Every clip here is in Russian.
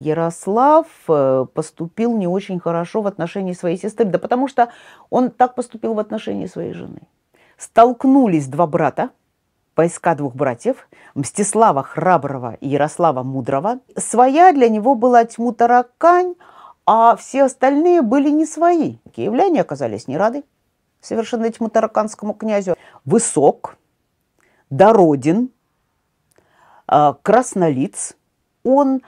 Ярослав э, поступил не очень хорошо в отношении своей сестры, да потому что он так поступил в отношении своей жены. Столкнулись два брата, войска двух братьев, Мстислава Храброго и Ярослава Мудрого. Своя для него была тьму таракань, а все остальные были не свои. Киевляне оказались не рады совершенно этому тараканскому князю. Высок, дороден, э, краснолиц. Он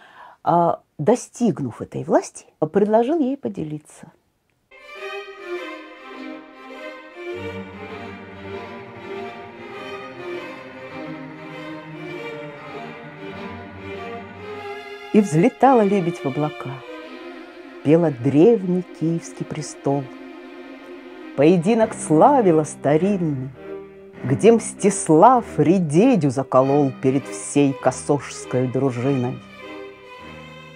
а достигнув этой власти, предложил ей поделиться. И взлетала лебедь в облака, Пела древний киевский престол. Поединок славила старинный, Где Мстислав редедю заколол Перед всей косожской дружиной.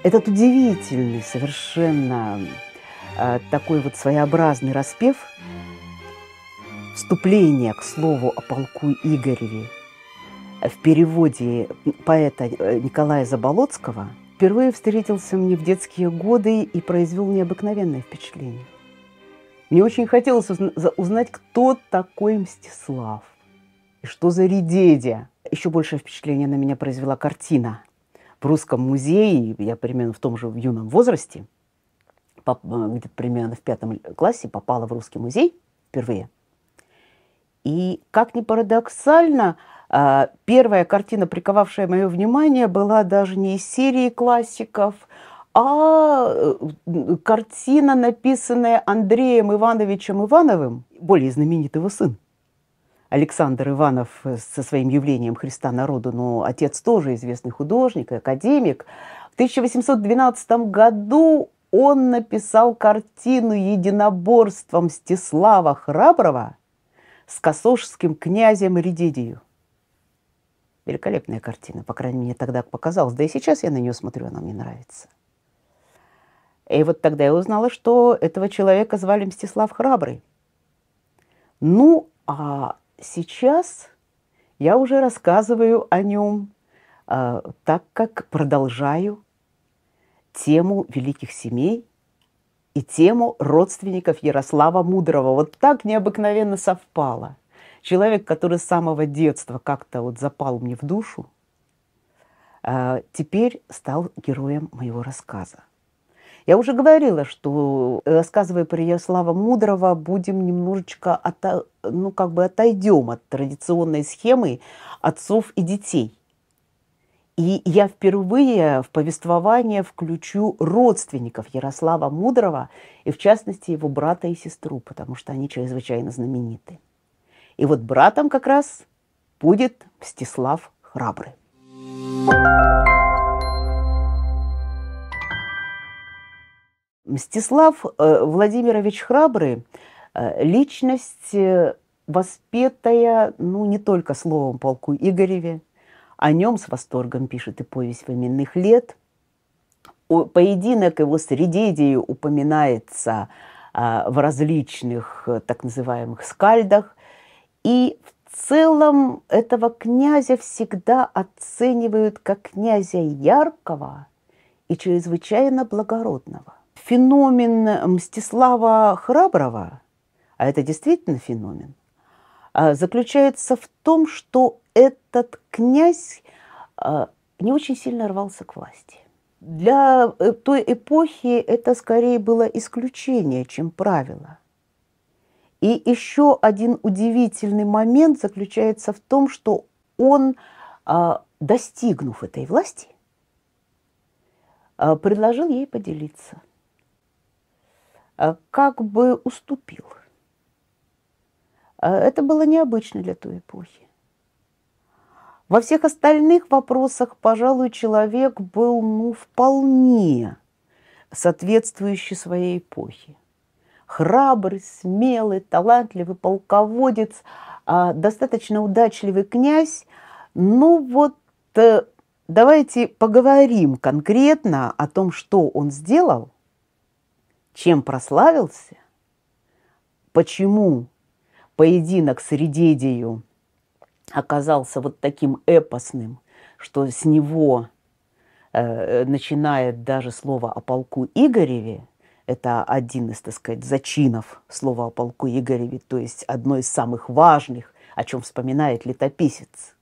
Этот удивительный, совершенно э, такой вот своеобразный распев, вступление к слову о полку Игореве в переводе поэта э, Николая Заболоцкого впервые встретился мне в детские годы и произвел необыкновенное впечатление. Мне очень хотелось узнать, кто такой Мстислав и что за редедя. Еще большее впечатление на меня произвела картина – русском музее, я примерно в том же в юном возрасте, э, где-то примерно в пятом классе попала в русский музей впервые. И, как ни парадоксально, а, первая картина, приковавшая мое внимание, была даже не из серии классиков, а э, картина, написанная Андреем Ивановичем Ивановым, более знаменитого сына. Александр Иванов э, со своим явлением Христа народу, но ну, отец тоже известный художник и академик. В 1812 году он написал картину «Единоборством Мстислава Храброго» с косошским князем Редидию. Великолепная картина, по крайней мере, тогда показалась. Да и сейчас я на нее смотрю, она мне нравится. И вот тогда я узнала, что этого человека звали Мстислав Храбрый. Ну, а сейчас я уже рассказываю о нем, э, а, так как продолжаю тему великих семей и тему родственников Ярослава Мудрого. Вот так необыкновенно совпало. Человек, который с самого детства как-то вот запал мне в душу, э, теперь стал героем моего рассказа. Я уже говорила, что, э, рассказывая про Ярослава Мудрого, будем немножечко, ото, ну, как бы отойдем от традиционной схемы отцов и детей. И я впервые в повествование включу родственников Ярослава Мудрого, и в частности его брата и сестру, потому что они чрезвычайно знамениты. И вот братом как раз будет Мстислав Храбрый. Мстислав э, Владимирович Храбрый э, – личность, э, воспетая ну, не только словом полку Игореве, о нем с восторгом пишет и повесть временных лет. Поединок его с Редедией упоминается а, в различных так называемых скальдах. И в целом этого князя всегда оценивают как князя яркого и чрезвычайно благородного феномен Мстислава Храброго, а это действительно феномен, а, заключается в том, что этот князь а, не очень сильно рвался к власти. Для э, той эпохи это скорее было исключение, чем правило. И еще один удивительный момент заключается в том, что он, а, достигнув этой власти, предложил ей поделиться – Э, как бы уступил. Э, это было необычно для той эпохи. Во всех остальных вопросах, пожалуй, человек был ну, вполне соответствующий своей эпохе. Храбрый, смелый, талантливый полководец, а, достаточно удачливый князь. Ну вот э, давайте поговорим конкретно о том, что он сделал, чем прославился, почему поединок с Редедию оказался вот таким эпосным, что с него э, начинает даже слово о полку Игореве, это один из, так сказать, зачинов слова о полку Игореве, то есть одно из самых важных, о чем вспоминает летописец.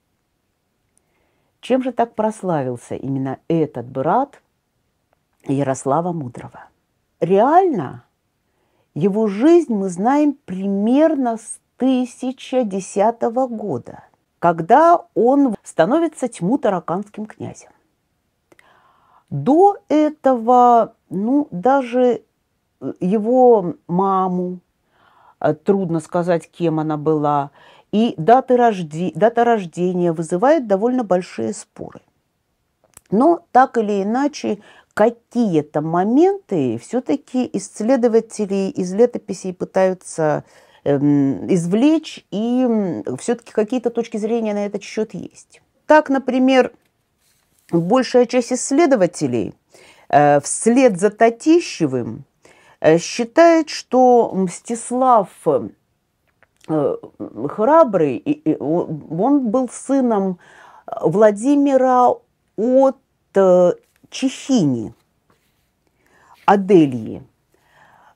Чем же так прославился именно этот брат Ярослава Мудрого? реально его жизнь мы знаем примерно с 1010 года, когда он становится тьму тараканским князем. До этого, ну, даже э, его маму, э, трудно сказать, кем она была, и даты рожде... дата рождения вызывает довольно большие споры. Но так или иначе, какие-то моменты все-таки исследователи из летописей пытаются эм, извлечь, и все-таки какие-то точки зрения на этот счет есть. Так, например, большая часть исследователей э, вслед за Татищевым э, считает, что Мстислав э, Храбрый, он был сыном Владимира от Э, Чехини, Адельи,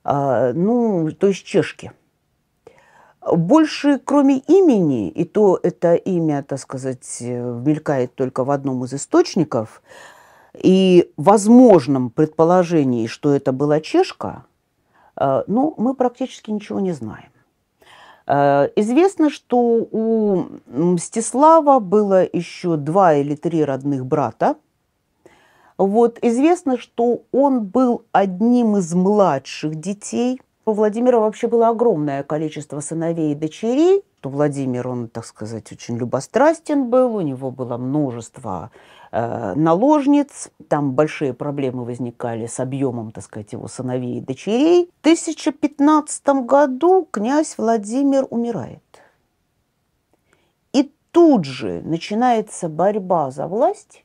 а, ну, то есть чешки. Больше, кроме имени, и то это имя, так сказать, э, мелькает только в одном из источников, и возможном предположении, что это была чешка, э, ну, мы практически ничего не знаем. Известно, что у Мстислава было еще два или три родных брата, вот известно, что он был одним из младших детей. У Владимира вообще было огромное количество сыновей и дочерей. То Владимир, он, так сказать, очень любострастен был, у него было множество э, наложниц, там большие проблемы возникали с объемом, так сказать, его сыновей и дочерей. В 1015 году князь Владимир умирает. И тут же начинается борьба за власть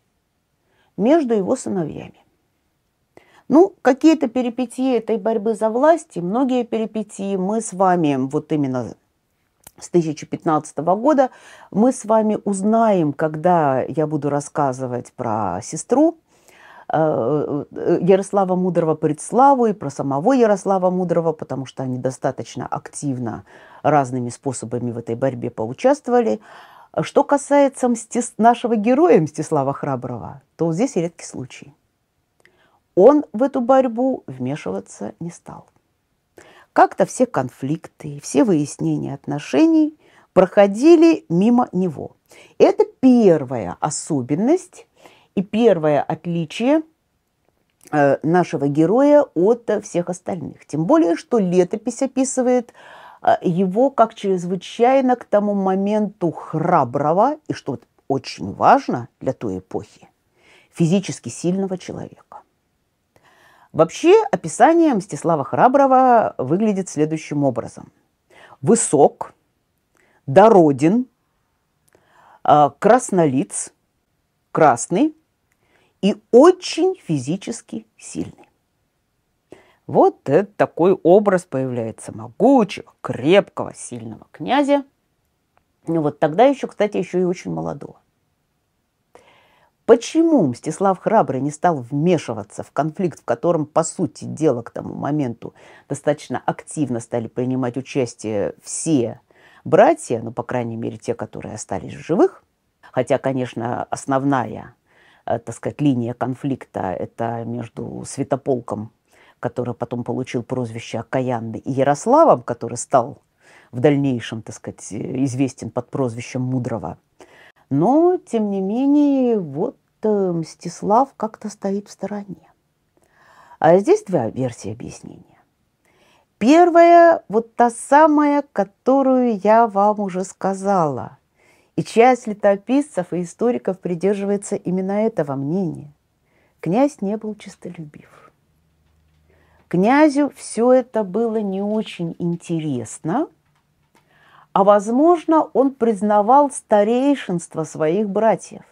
между его сыновьями. Ну, какие-то перипетии этой борьбы за власть и многие перипетии мы с вами вот именно с 2015 года мы с вами узнаем, когда я буду рассказывать про сестру э, э, Ярослава Мудрого Предславу и про самого Ярослава Мудрого, потому что они достаточно активно разными способами в этой борьбе поучаствовали. Что касается Мстис... нашего героя Мстислава Храброго, то здесь и редкий случай. Он в эту борьбу вмешиваться не стал. Как-то все конфликты, все выяснения отношений проходили мимо него. это первая особенность и первое отличие э, нашего героя от всех остальных. Тем более, что летопись описывает а, его как чрезвычайно к тому моменту храброго, и что очень важно для той эпохи, физически сильного человека. Вообще описание Мстислава Храброго выглядит следующим образом. Высок, дороден, а, краснолиц, красный и очень физически сильный. Вот это такой образ появляется могучего, крепкого, сильного князя. Ну вот тогда еще, кстати, еще и очень молодого. Почему Мстислав Храбрый не стал вмешиваться в конфликт, в котором, по сути дела, к тому моменту достаточно активно стали принимать участие все братья, ну, по крайней мере, те, которые остались в живых, хотя, конечно, основная, э, так сказать, линия конфликта – это между Святополком который потом получил прозвище Окаянды, и Ярославом, который стал в дальнейшем, так сказать, известен под прозвищем Мудрого. Но, тем не менее, вот э, Мстислав как-то стоит в стороне. А здесь две версии объяснения. Первая, вот та самая, которую я вам уже сказала. И часть летописцев и историков придерживается именно этого мнения. Князь не был чистолюбив. Князю все это было не очень интересно, а, возможно, он признавал старейшинство своих братьев.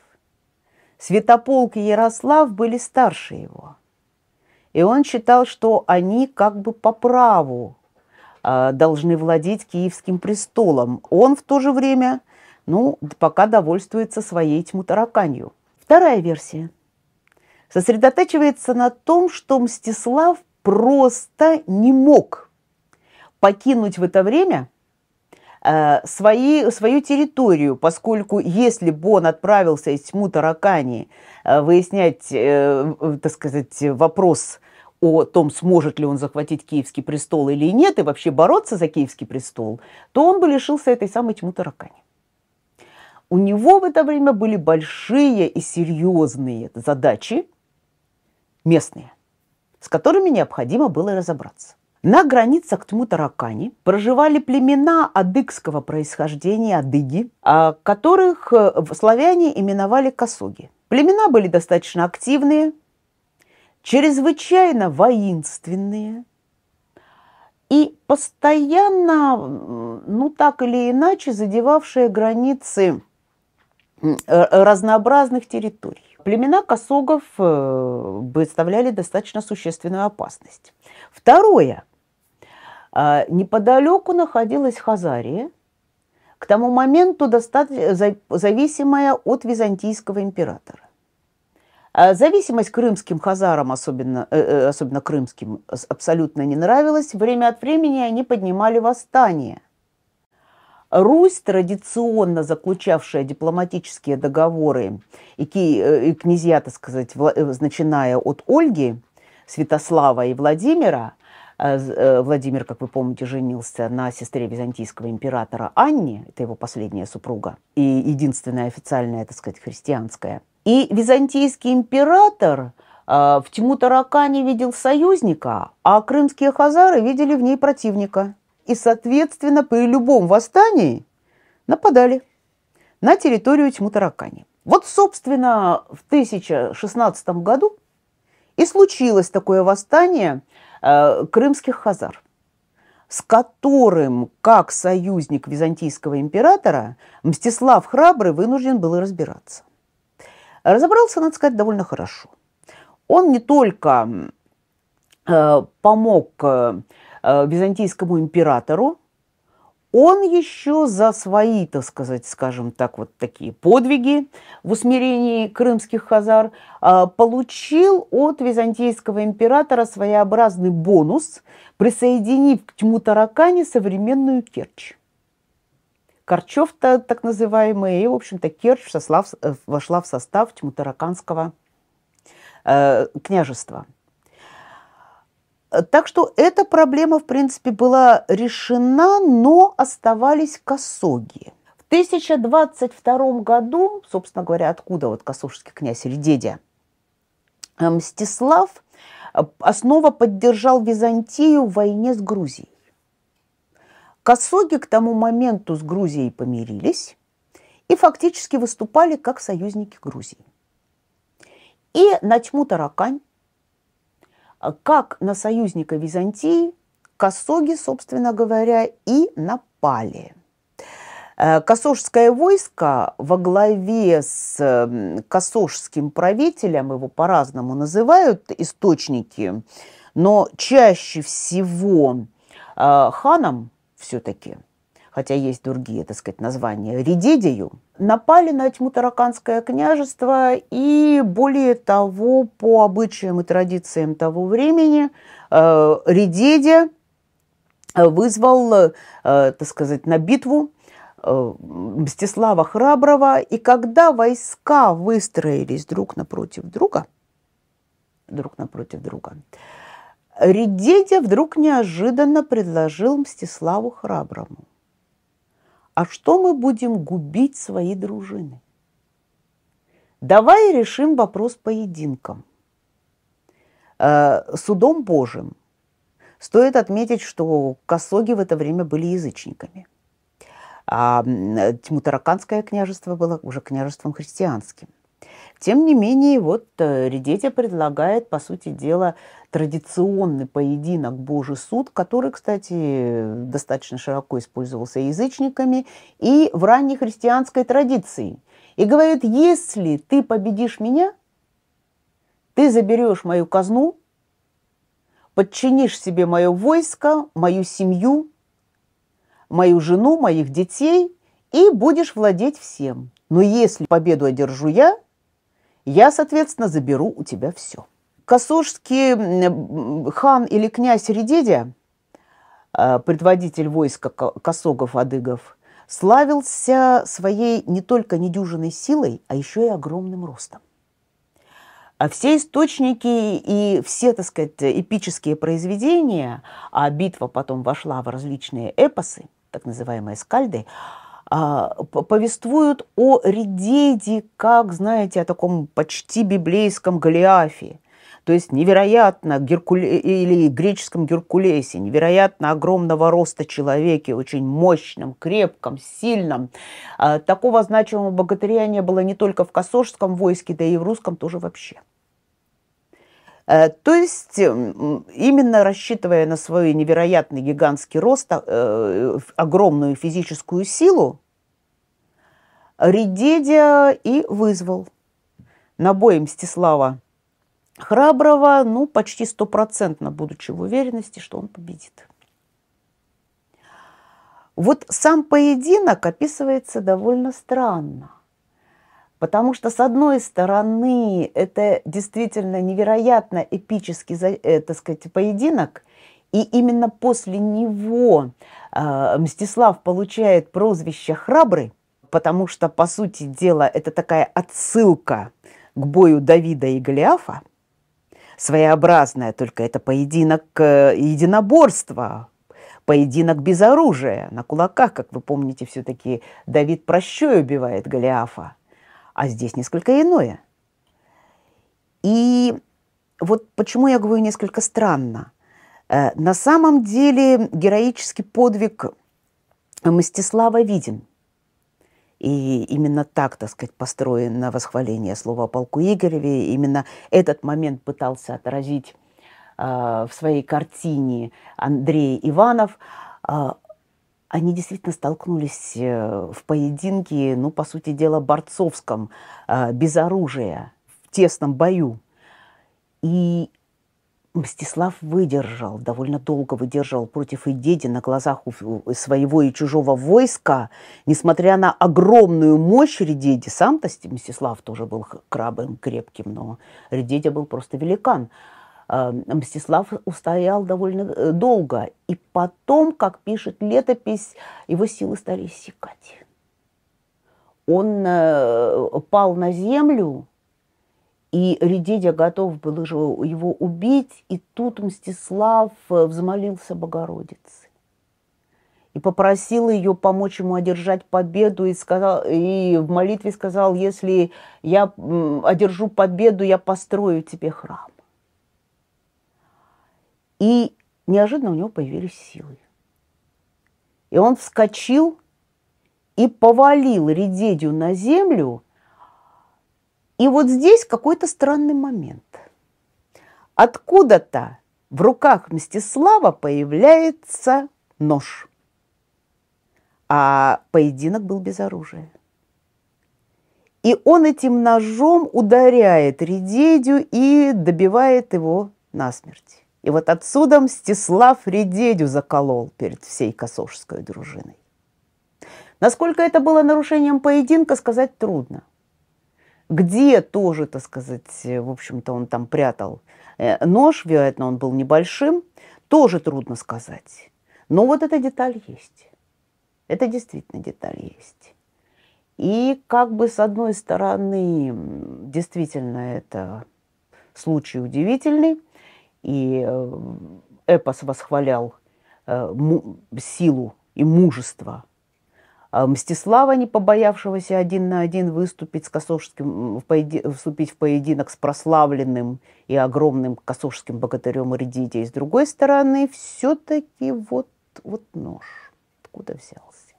Святополк и Ярослав были старше его, и он считал, что они как бы по праву а, должны владеть киевским престолом. Он в то же время, ну, пока довольствуется своей тьму тараканью. Вторая версия – сосредотачивается на том, что Мстислав просто не мог покинуть в это время э, свои, свою территорию, поскольку если бы он отправился из тьму Таракани э, выяснять, э, так сказать, вопрос о том, сможет ли он захватить Киевский престол или нет, и вообще бороться за Киевский престол, то он бы лишился этой самой тьму Таракани. У него в это время были большие и серьезные задачи местные с которыми необходимо было разобраться. На границах Тмутаракани проживали племена адыгского происхождения, адыги, а которых э, славяне именовали косуги Племена были достаточно активные, чрезвычайно воинственные и постоянно, ну так или иначе, задевавшие границы э, разнообразных территорий. Племена косогов представляли э, достаточно существенную опасность. Второе. А, неподалеку находилась Хазария, к тому моменту достаточно зависимая от византийского императора. А, зависимость крымским хазарам, особенно, э, э, особенно крымским, абсолютно не нравилась. Время от времени они поднимали восстание – Русь, традиционно заключавшая дипломатические договоры, и, ки, э, и князья, так сказать, вла, э, начиная от Ольги, Святослава и Владимира, э, Владимир, как вы помните, женился на сестре византийского императора Анне, это его последняя супруга, и единственная официальная, так сказать, христианская. И византийский император в Тиму Таракане видел союзника, а крымские хазары видели в ней противника – и, соответственно, при любом восстании нападали на территорию Тьму-Таракани. Вот, собственно, в 1016 году и случилось такое восстание э, крымских хазар, с которым, как союзник византийского императора, Мстислав Храбрый вынужден был разбираться. Разобрался, надо сказать, довольно хорошо. Он не только э, помог э, Э, византийскому императору, он еще за свои, так сказать, скажем так, вот такие подвиги в усмирении крымских хазар э, получил от византийского императора своеобразный бонус, присоединив к тьму таракани современную Керчь. Корчев-то так называемый, и, в общем-то, Керчь состав, э, вошла в состав тьмутараканского э, княжества – так что эта проблема, в принципе, была решена, но оставались косоги. В 1022 году, собственно говоря, откуда вот косовский князь или дедя, э, Мстислав э, основа поддержал Византию в войне с Грузией. Косоги к тому моменту с Грузией помирились и фактически выступали как союзники Грузии. И Начму Таракань как на союзника Византии, Косоги, собственно говоря, и напали. Э, Косожское войско во главе с эм, косожским правителем, его по-разному называют источники, но чаще всего э, ханом все-таки – хотя есть другие, так сказать, названия, Редидию, напали на тьму Тараканское княжество и, более того, по обычаям и традициям того времени, э, Редидия э, вызвал, э, так сказать, на битву Мстислава Храброго, и когда войска выстроились друг напротив друга, друг напротив друга, Редедя вдруг неожиданно предложил Мстиславу Храброму а что мы будем губить свои дружины? Давай решим вопрос поединком, э, судом Божьим. Стоит отметить, что косоги в это время были язычниками. А Тимутараканское княжество было уже княжеством христианским. Тем не менее, вот э, Редетя предлагает, по сути дела, традиционный поединок Божий суд, который, кстати, достаточно широко использовался язычниками и в ранней христианской традиции. И говорит, если ты победишь меня, ты заберешь мою казну, подчинишь себе мое войско, мою семью, мою жену, моих детей и будешь владеть всем. Но если победу одержу я, я, соответственно, заберу у тебя все. Косужский хан или князь Редедя, а, предводитель войска косогов-адыгов, славился своей не только недюжиной силой, а еще и огромным ростом. А все источники и все, так сказать, эпические произведения, а битва потом вошла в различные эпосы, так называемые скальды, а, повествуют о Редеде, как, знаете, о таком почти библейском Голиафе. То есть невероятно Геркуле... или греческом Геркулесе, невероятно огромного роста человеке, очень мощном, крепком, сильном. А, такого значимого богатыря не было не только в Косожском войске, да и в русском тоже вообще. Э, то есть э, именно рассчитывая на свой невероятный гигантский рост, э, огромную физическую силу, Редедя и вызвал на бой Мстислава Храброго, ну, почти стопроцентно, будучи в уверенности, что он победит. Вот сам поединок описывается довольно странно. Потому что, с одной стороны, это действительно невероятно эпический, э, так сказать, поединок, и именно после него а, Мстислав получает прозвище «Храбрый», потому что, по сути дела, это такая отсылка к бою Давида и Голиафа, своеобразная, только это поединок э, единоборства, поединок без оружия, на кулаках, как вы помните, все-таки Давид прощой убивает Голиафа а здесь несколько иное. И вот почему я говорю несколько странно. Э, на самом деле героический подвиг Мстислава виден. И именно так, так сказать, построено восхваление слова о полку Игореве. Именно этот момент пытался отразить э, в своей картине Андрей Иванов. Э, они действительно столкнулись э, в поединке, ну, по сути дела, борцовском, э, без оружия, в тесном бою. И Мстислав выдержал, довольно долго выдержал против Идеди на глазах у своего и чужого войска, несмотря на огромную мощь Редеди. Сам-то Мстислав тоже был храбрым, крепким, но Редедя был просто великан – Эм, Мстислав устоял довольно э, долго. И потом, как пишет летопись, его силы стали иссякать. Он э, пал на землю, и Редедя готов был уже его убить, и тут Мстислав э, взмолился Богородице и попросил ее помочь ему одержать победу и, сказал, и в молитве сказал, если я одержу победу, я построю тебе храм. И неожиданно у него появились силы. И он вскочил и повалил Редедю на землю. И вот здесь какой-то странный момент. Откуда-то в руках Мстислава появляется нож. А поединок был без оружия. И он этим ножом ударяет Редедю и добивает его насмерть. И вот отсюда Мстислав Редедю заколол перед всей косовской дружиной. Насколько это было нарушением поединка, сказать трудно. Где тоже, так сказать, э, в общем-то, он там прятал э, нож, вероятно, он был небольшим, тоже трудно сказать. Но вот эта деталь есть. Это действительно деталь есть. И как бы с одной стороны, действительно, это случай удивительный, и э, эпос восхвалял э, силу и мужество а Мстислава, не побоявшегося один на один выступить с Косовским, в вступить в поединок с прославленным и огромным косовским богатырем Редидией. С другой стороны, все-таки вот, вот нож откуда взялся.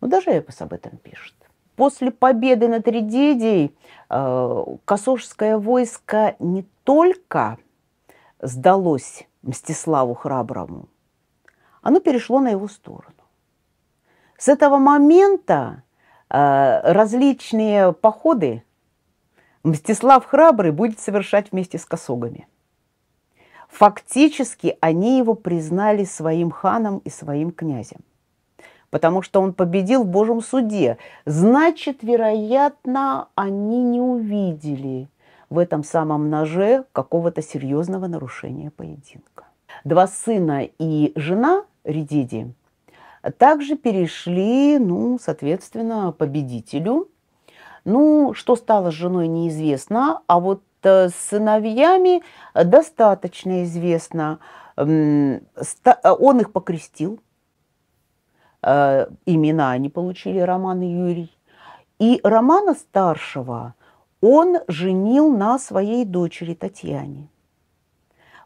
Но ну, даже Эпос об этом пишет. После победы над Редидией э, косовское войско не только сдалось Мстиславу Храброму, оно перешло на его сторону. С этого момента э, различные походы Мстислав Храбрый будет совершать вместе с косогами. Фактически они его признали своим ханом и своим князем, потому что он победил в Божьем суде. Значит, вероятно, они не увидели в этом самом ноже какого-то серьезного нарушения поединка. Два сына и жена Редиди также перешли, ну, соответственно, победителю. Ну, что стало с женой, неизвестно, а вот э, с сыновьями достаточно известно. Э, он их покрестил, э, имена они получили, Роман и Юрий. И Романа старшего – он женил на своей дочери Татьяне.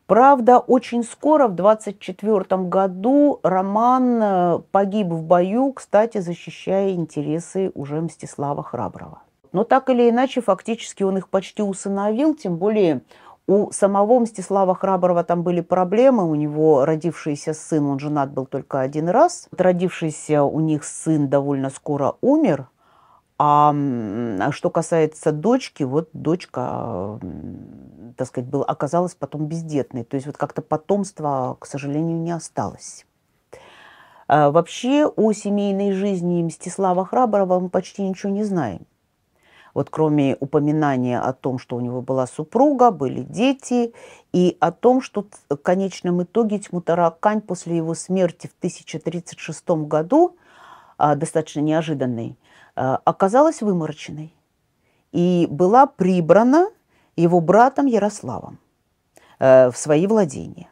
Правда, очень скоро, в 24 году, Роман э, погиб в бою, кстати, защищая интересы уже Мстислава Храброго. Но так или иначе, фактически он их почти усыновил, тем более у самого Мстислава Храброго там были проблемы, у него родившийся сын, он женат был только один раз, родившийся у них сын довольно скоро умер, а что касается дочки, вот дочка, так сказать, был, оказалась потом бездетной. То есть вот как-то потомства, к сожалению, не осталось. А, вообще о семейной жизни Мстислава Храброва мы почти ничего не знаем. Вот кроме упоминания о том, что у него была супруга, были дети, и о том, что в конечном итоге Тьмутаракань после его смерти в 1036 году, а, достаточно неожиданный, Э, оказалась вымороченной и была прибрана его братом Ярославом э, в свои владения.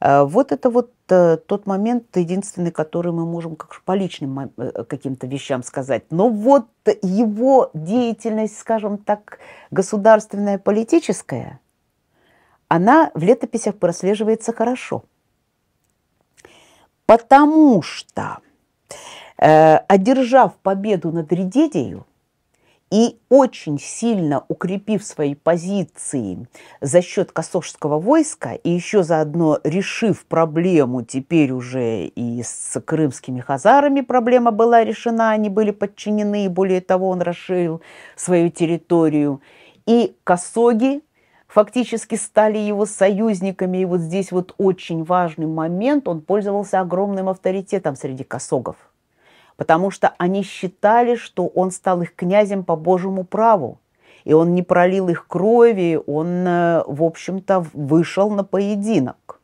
Э, вот это вот тот момент, единственный, который мы можем как по личным каким-то вещам сказать. Но вот его деятельность, скажем так, государственная, политическая, она в летописях прослеживается хорошо. Потому что Э, одержав победу над Редедею и очень сильно укрепив свои позиции за счет косовского войска и еще заодно решив проблему теперь уже и с крымскими хазарами проблема была решена, они были подчинены, и более того он расширил свою территорию. И косоги фактически стали его союзниками. И вот здесь вот очень важный момент, он пользовался огромным авторитетом среди косогов – потому что они считали, что он стал их князем по Божьему праву, и он не пролил их крови, он, э, в общем-то, вышел на поединок.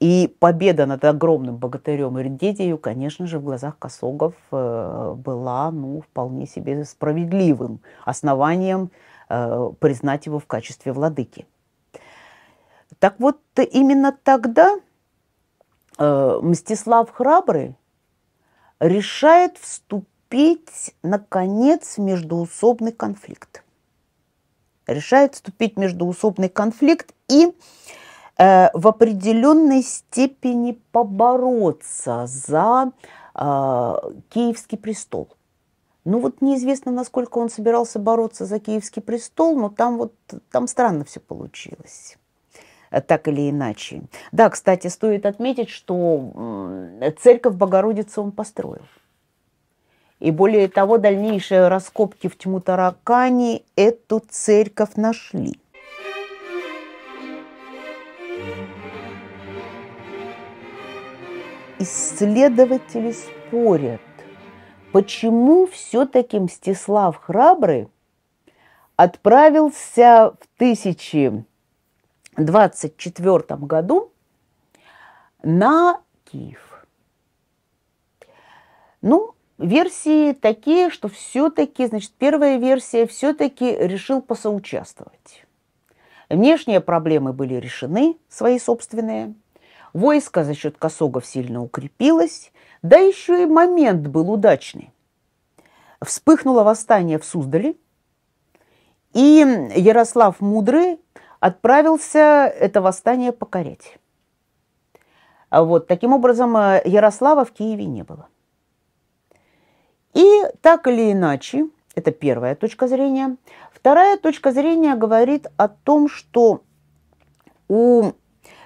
И победа над огромным богатырем Ирдедию, конечно же, в глазах Косогов э, была ну, вполне себе справедливым основанием э, признать его в качестве владыки. Так вот, именно тогда Мстислав Храбрый решает вступить, наконец, в междуусобный конфликт. Решает вступить в междуусобный конфликт и э, в определенной степени побороться за э, Киевский престол. Ну вот неизвестно, насколько он собирался бороться за Киевский престол, но там вот там странно все получилось так или иначе. Да, кстати, стоит отметить, что церковь Богородицы он построил. И более того, дальнейшие раскопки в тьму Таракани эту церковь нашли. Исследователи спорят, почему все-таки Мстислав Храбрый отправился в 1000 1924 году на Киев. Ну, версии такие, что все-таки, значит, первая версия все-таки решил посоучаствовать. Внешние проблемы были решены, свои собственные. Войско за счет косогов сильно укрепилось, да еще и момент был удачный. Вспыхнуло восстание в Суздале, и Ярослав Мудрый отправился это восстание покорять. А вот, таким образом, э, Ярослава в Киеве не было. И так или иначе, это первая точка зрения. Вторая точка зрения говорит о том, что у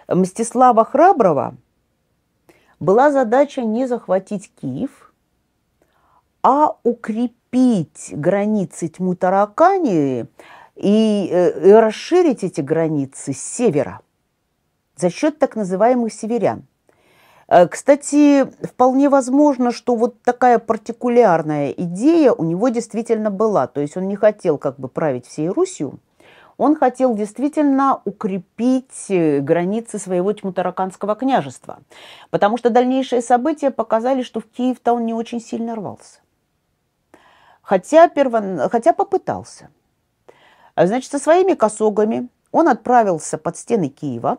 Мстислава Храброго была задача не захватить Киев, а укрепить границы тьму Таракани и, э, и расширить эти границы с севера за счет так называемых северян. Э, кстати, вполне возможно, что вот такая партикулярная идея у него действительно была. То есть он не хотел как бы править всей Русью, он хотел действительно укрепить э, границы своего Тьмутараканского княжества, потому что дальнейшие события показали, что в Киев-то он не очень сильно рвался. Хотя, перво... Хотя попытался – а, значит, со своими косогами он отправился под стены Киева.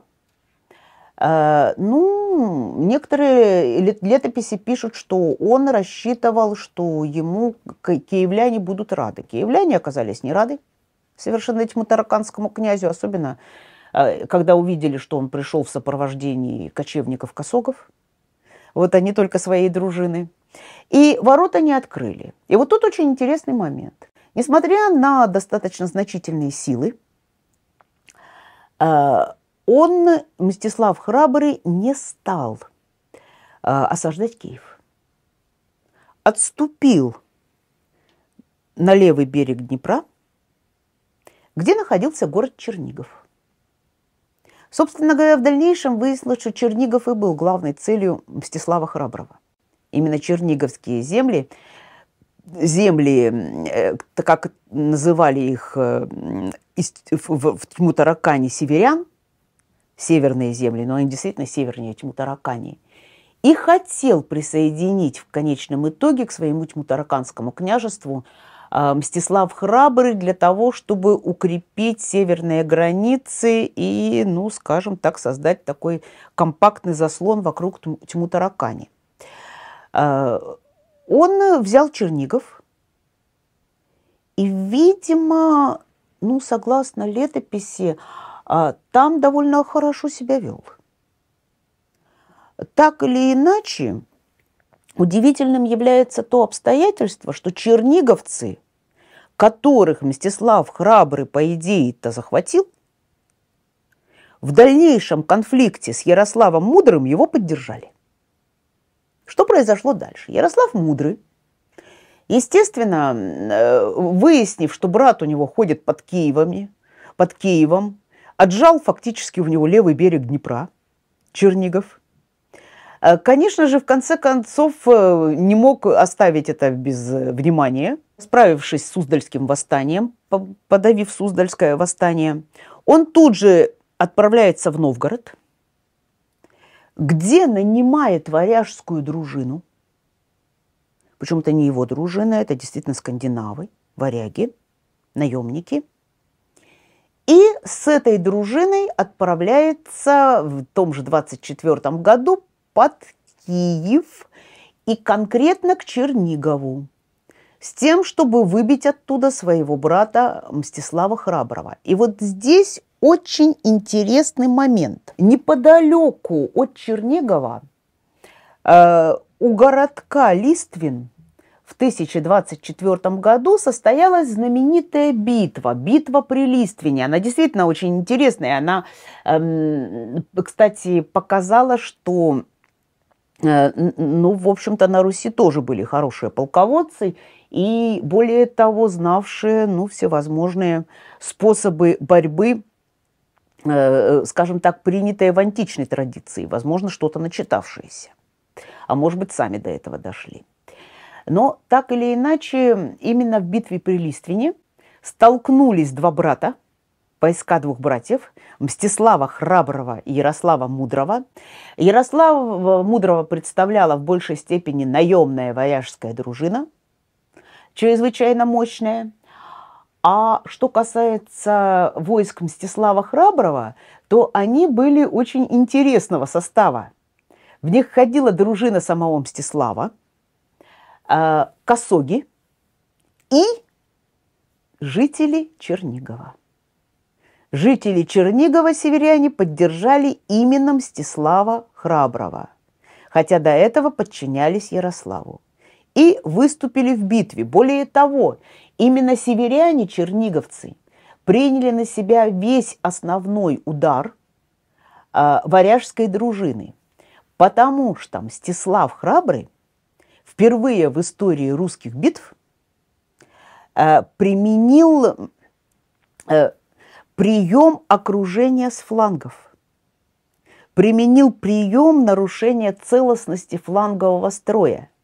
А, ну, некоторые летописи пишут, что он рассчитывал, что ему киевляне будут рады. Киевляне оказались не рады совершенно этому тараканскому князю, особенно а, когда увидели, что он пришел в сопровождении кочевников-косогов. Вот они только своей дружины. И ворота не открыли. И вот тут очень интересный момент. Несмотря на достаточно значительные силы, э, он, Мстислав Храбрый, не стал э, осаждать Киев. Отступил на левый берег Днепра, где находился город Чернигов. Собственно говоря, в дальнейшем выяснилось, что Чернигов и был главной целью Мстислава Храброго. Именно черниговские земли земли, э, как называли их э, в тьму таракани северян, северные земли, но они действительно севернее тьму таракани, и хотел присоединить в конечном итоге к своему тьму тараканскому княжеству а, Мстислав Храбрый для того, чтобы укрепить северные границы и, ну, скажем так, создать такой компактный заслон вокруг тьму таракани. А, он э, взял Чернигов, и, видимо, ну, согласно летописи, а, там довольно хорошо себя вел. Так или иначе, удивительным является то обстоятельство, что черниговцы, которых Мстислав Храбрый, по идее-то, захватил, в дальнейшем конфликте с Ярославом Мудрым его поддержали. Что произошло дальше? Ярослав Мудрый, естественно, э, выяснив, что брат у него ходит под Киевами, под Киевом, отжал фактически у него левый берег Днепра, Чернигов. Э, конечно же, в конце концов, э, не мог оставить это без внимания. Справившись с Суздальским восстанием, подавив Суздальское восстание, он тут же отправляется в Новгород – где нанимает варяжскую дружину. Причем это не его дружина, это действительно скандинавы, варяги, наемники. И с этой дружиной отправляется в том же 24 м году под Киев и конкретно к Чернигову с тем, чтобы выбить оттуда своего брата Мстислава Храброго. И вот здесь очень интересный момент. Неподалеку от Чернигова э, у городка Листвин в 1024 году состоялась знаменитая битва, битва при Листвине. Она действительно очень интересная. Она, э, кстати, показала, что э, ну, в общем-то, на Руси тоже были хорошие полководцы и, более того, знавшие, ну, всевозможные способы борьбы Э, э, скажем так, принятое в античной традиции, возможно, что-то начитавшееся. А может быть, сами до этого дошли. Но так или иначе, именно в битве при Листвене столкнулись два брата, войска двух братьев, Мстислава Храброго и Ярослава Мудрого. Ярослава Мудрого представляла в большей степени наемная вояжская дружина, чрезвычайно мощная – а что касается войск Мстислава Храброго, то они были очень интересного состава. В них ходила дружина самого Мстислава, э, Косоги и жители Чернигова. Жители Чернигова северяне поддержали именно Мстислава Храброго, хотя до этого подчинялись Ярославу. И выступили в битве. Более того, Именно северяне-черниговцы приняли на себя весь основной удар э, варяжской дружины, потому что Мстислав Храбрый впервые в истории русских битв э, применил э, прием окружения с флангов, применил прием нарушения целостности флангового строя –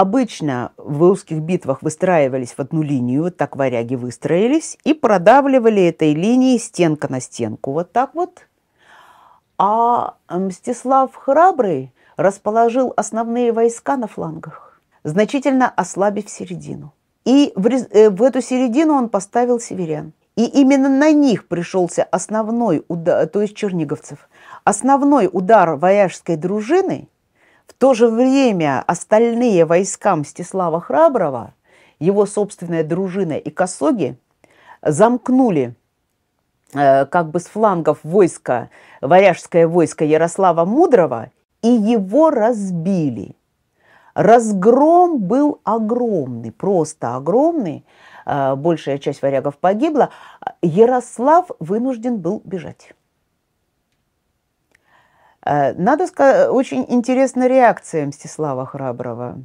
Обычно в русских битвах выстраивались в одну линию, вот так варяги выстроились, и продавливали этой линией стенка на стенку, вот так вот. А Мстислав Храбрый расположил основные войска на флангах, значительно ослабив середину. И в, э, в эту середину он поставил северян. И именно на них пришелся основной удар, то есть черниговцев, основной удар вояжской дружины – то же время остальные войска Мстислава Храброго, его собственная дружина и Косоги, замкнули э, как бы с флангов войска, варяжское войско Ярослава Мудрого, и его разбили. Разгром был огромный, просто огромный. Э, большая часть варягов погибла. Ярослав вынужден был бежать. Э, надо сказать, очень интересна реакция Мстислава Храброго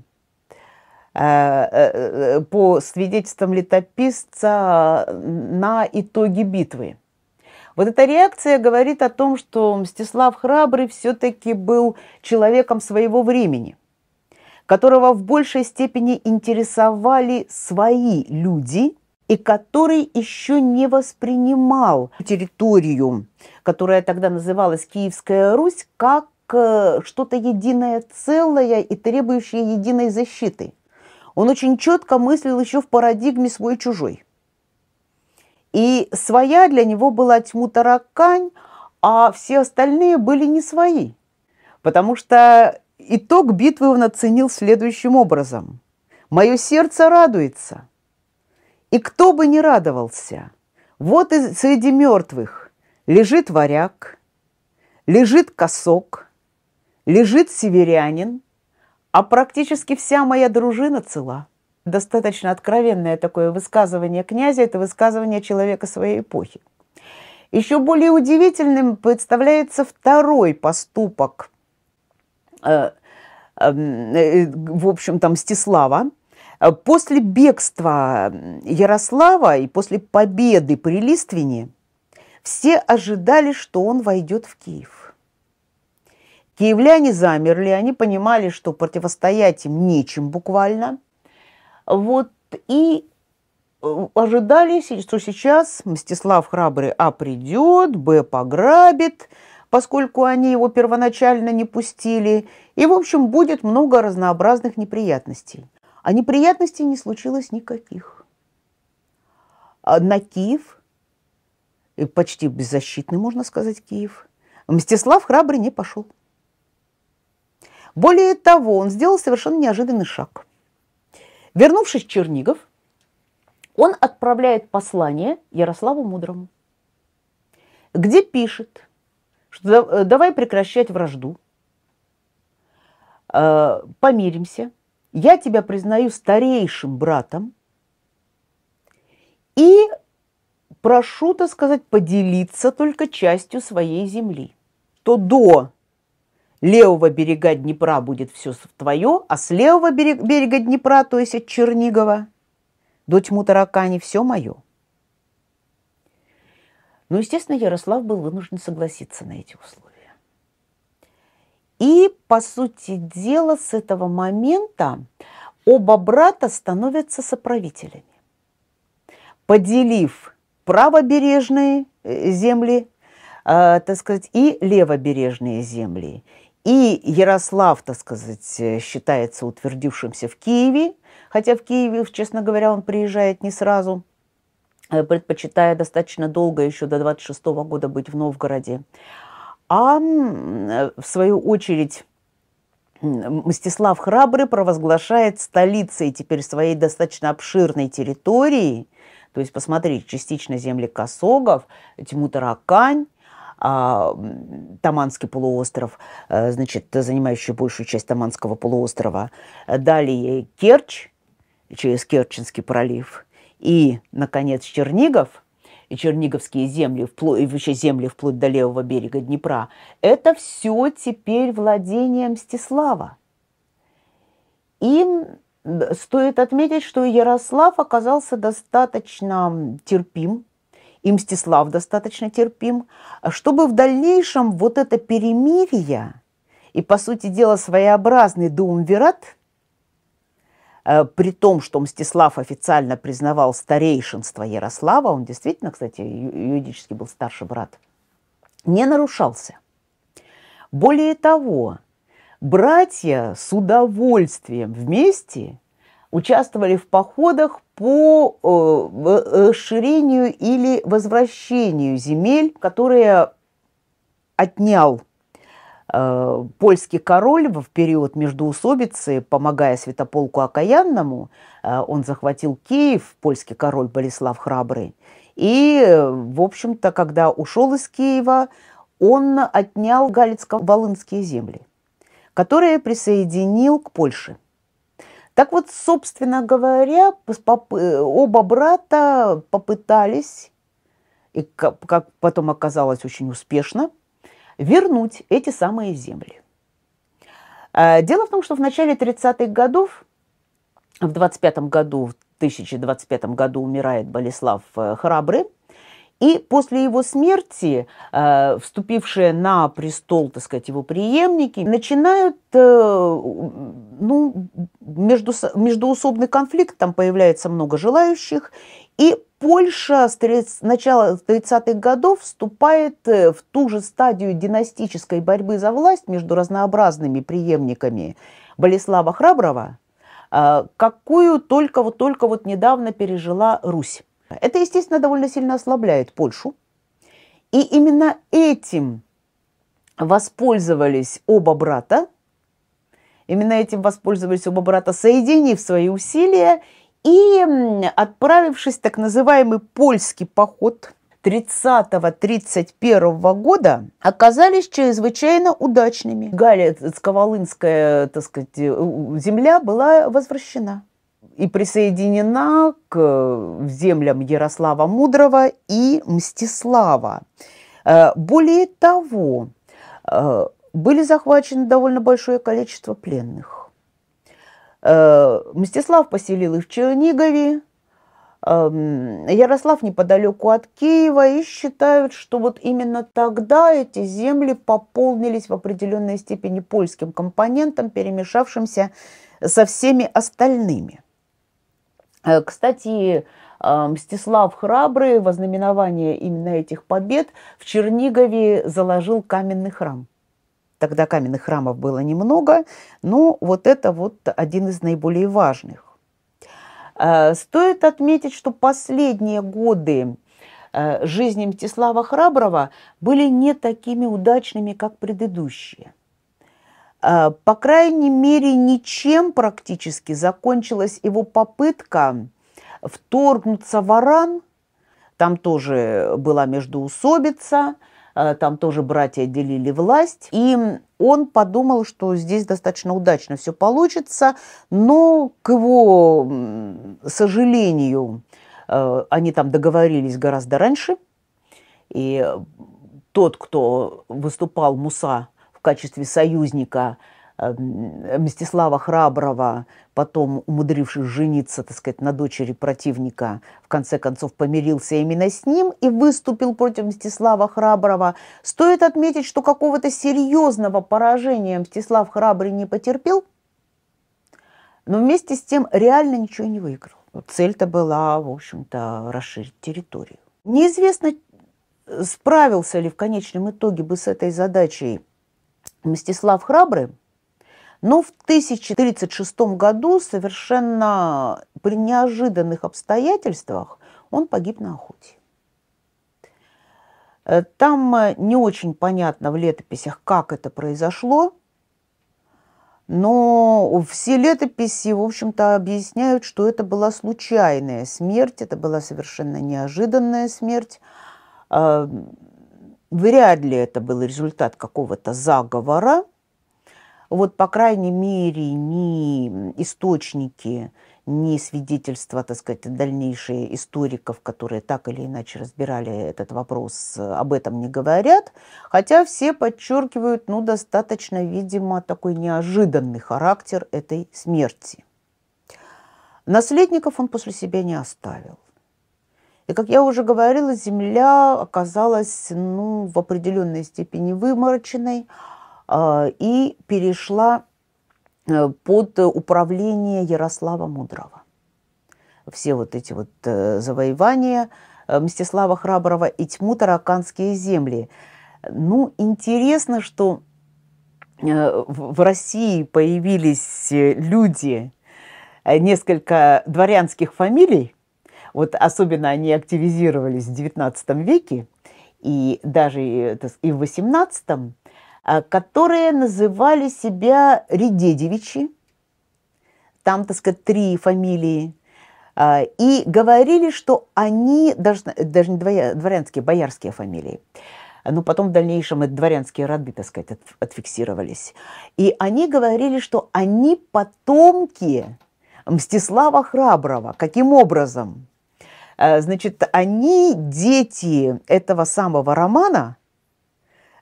э, э, По свидетельствам летописца на итоги битвы. Вот эта реакция говорит о том, что Мстислав Храбрый все-таки был человеком своего времени, которого в большей степени интересовали свои люди – и который еще не воспринимал территорию, которая тогда называлась Киевская Русь, как э, что-то единое целое и требующее единой защиты. Он очень четко мыслил еще в парадигме свой-чужой. И своя для него была тьму таракань, а все остальные были не свои. Потому что итог битвы он оценил следующим образом. «Мое сердце радуется, и кто бы не радовался, вот и среди мертвых лежит варяг, лежит косок, лежит северянин, а практически вся моя дружина цела. Достаточно откровенное такое высказывание князя – это высказывание человека своей эпохи. Еще более удивительным представляется второй поступок, э, э, в общем, там, Стеслава – Э, после бегства Ярослава и после победы при Листвине все ожидали, что он войдет в Киев. Киевляне замерли, они понимали, что противостоять им нечем буквально. Вот и э, ожидали, что сейчас Мстислав Храбрый А придет, Б пограбит, поскольку они его первоначально не пустили. И, в общем, будет много разнообразных неприятностей. А неприятностей не случилось никаких. А на Киев, почти беззащитный, можно сказать, Киев, Мстислав храбрый не пошел. Более того, он сделал совершенно неожиданный шаг. Вернувшись в Чернигов, он отправляет послание Ярославу Мудрому, где пишет, что давай прекращать вражду, э, помиримся – я тебя признаю старейшим братом и прошу, так сказать, поделиться только частью своей земли. То до левого берега Днепра будет все твое, а с левого берега, Днепра, то есть от Чернигова, до тьму таракани все мое. Но, ну, естественно, Ярослав был вынужден согласиться на эти условия. И, по сути дела, с этого момента оба брата становятся соправителями, поделив правобережные э, земли, э, так сказать, и левобережные земли. И Ярослав, так сказать, э, считается утвердившимся в Киеве, хотя в Киеве, честно говоря, он приезжает не сразу, э, предпочитая достаточно долго, еще до 26 года быть в Новгороде. А э, в свою очередь Мстислав Храбрый провозглашает столицей теперь своей достаточно обширной территории, то есть, посмотрите, частично земли Косогов, Тиму-Таракань, а, Таманский полуостров, э, значит, занимающий большую часть Таманского полуострова, далее Керчь, через Керченский пролив, и, наконец, Чернигов – черниговские земли, вплоть, еще земли вплоть до левого берега Днепра, это все теперь владение Мстислава. И стоит отметить, что Ярослав оказался достаточно терпим, и Мстислав достаточно терпим, чтобы в дальнейшем вот это перемирие и, по сути дела, своеобразный дуумвират – Э, при том, что Мстислав официально признавал старейшинство Ярослава, он действительно, кстати, юридически был старший брат, не нарушался. Более того, братья с удовольствием вместе участвовали в походах по э, э, расширению или возвращению земель, которые отнял Э, польский король в период междуусобицы, помогая Святополку Окаянному, э, он захватил Киев, польский король Болеслав Храбрый. И, в общем-то, когда ушел из Киева, он отнял галицко-волынские земли, которые присоединил к Польше. Так вот, собственно говоря, э, оба брата попытались, и как потом оказалось очень успешно – вернуть эти самые земли. Э, дело в том, что в начале 30-х годов, в 25 году, в 1025 году умирает Болеслав э, Храбрый, и после его смерти, э, вступившие на престол, так сказать, его преемники, начинают, ну, между, междуусобный конфликт, там появляется много желающих, и Польша с начала 30-х годов вступает э, в ту же стадию династической борьбы за власть между разнообразными преемниками Болеслава Храброго, а, какую только вот, только вот недавно пережила Русь. Это, естественно, довольно сильно ослабляет Польшу. И именно этим воспользовались оба брата, именно этим воспользовались оба брата, соединив свои усилия и отправившись в так называемый польский поход 30-31 года оказались чрезвычайно удачными. Галия Цковолынская, э, так сказать, э, земля была возвращена и присоединена к э, землям Ярослава Мудрого и Мстислава. Более того, были захвачены довольно большое количество пленных. Э, Мстислав поселил их в Чернигове, эм, Ярослав неподалеку от Киева и считают, что вот именно тогда эти земли пополнились в определенной степени польским компонентом, перемешавшимся со всеми остальными. Э, кстати, э, Мстислав Храбрый вознаменование именно этих побед в Чернигове заложил каменный храм – Тогда каменных храмов было немного, но ну, вот это вот один из наиболее важных. Э, стоит отметить, что последние годы э, жизни Мстислава Храброго были не такими удачными, как предыдущие. Э, по крайней мере, ничем практически закончилась его попытка вторгнуться в Аран. Там тоже была междуусобица. Э, там тоже братья делили власть. И он подумал, что здесь достаточно удачно все получится, но к его сожалению, э, они там договорились гораздо раньше, и тот, кто выступал Муса в качестве союзника Эм, Мстислава Храброго, потом умудрившись жениться, так сказать, на дочери противника, в конце концов помирился именно с ним и выступил против Мстислава Храброго. Стоит отметить, что какого-то серьезного поражения Мстислав Храбрый не потерпел, но вместе с тем реально ничего не выиграл. Цель-то была, в общем-то, расширить территорию. Неизвестно, справился ли в конечном итоге бы с этой задачей Мстислав Храбрый, но в 1036 году совершенно при неожиданных обстоятельствах он погиб на охоте. Э, там э, не очень понятно в летописях, как это произошло, но все летописи, в общем-то, объясняют, что это была случайная смерть, это была совершенно неожиданная смерть. Э, вряд ли это был результат какого-то заговора, вот, по крайней мере, ни источники, ни свидетельства, так сказать, дальнейшие историков, которые так или иначе разбирали этот вопрос, об этом не говорят. Хотя все подчеркивают, ну, достаточно, видимо, такой неожиданный характер этой смерти. Наследников он после себя не оставил. И, как я уже говорила, земля оказалась ну, в определенной степени вымороченной, а, и перешла э, под управление Ярослава Мудрого. Все вот эти вот э, завоевания э, Мстислава Храброго и тьму тараканские земли. Ну, интересно, что в России появились люди, несколько дворянских фамилий, вот особенно они активизировались в XIX веке, и даже и в XVIII Э, которые называли себя Редедевичи, там, так сказать, три фамилии, э, и говорили, что они, даже, даже не дворянские, боярские фамилии, но ну, потом в дальнейшем это дворянские роды, так сказать, отфиксировались. И они говорили, что они потомки Мстислава Храброго. Каким образом? Э, значит, они дети этого самого романа –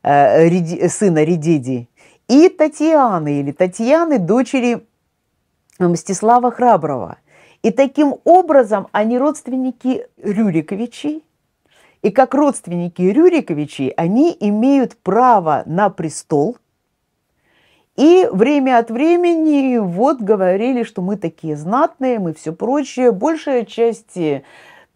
Э, э, сына Редиди, и Татьяны, или Татьяны, дочери э, Мстислава Храброва. И таким образом они родственники Рюриковичей, и как родственники Рюриковичей они имеют право на престол. И время от времени вот говорили, что мы такие знатные, мы все прочее. Большая часть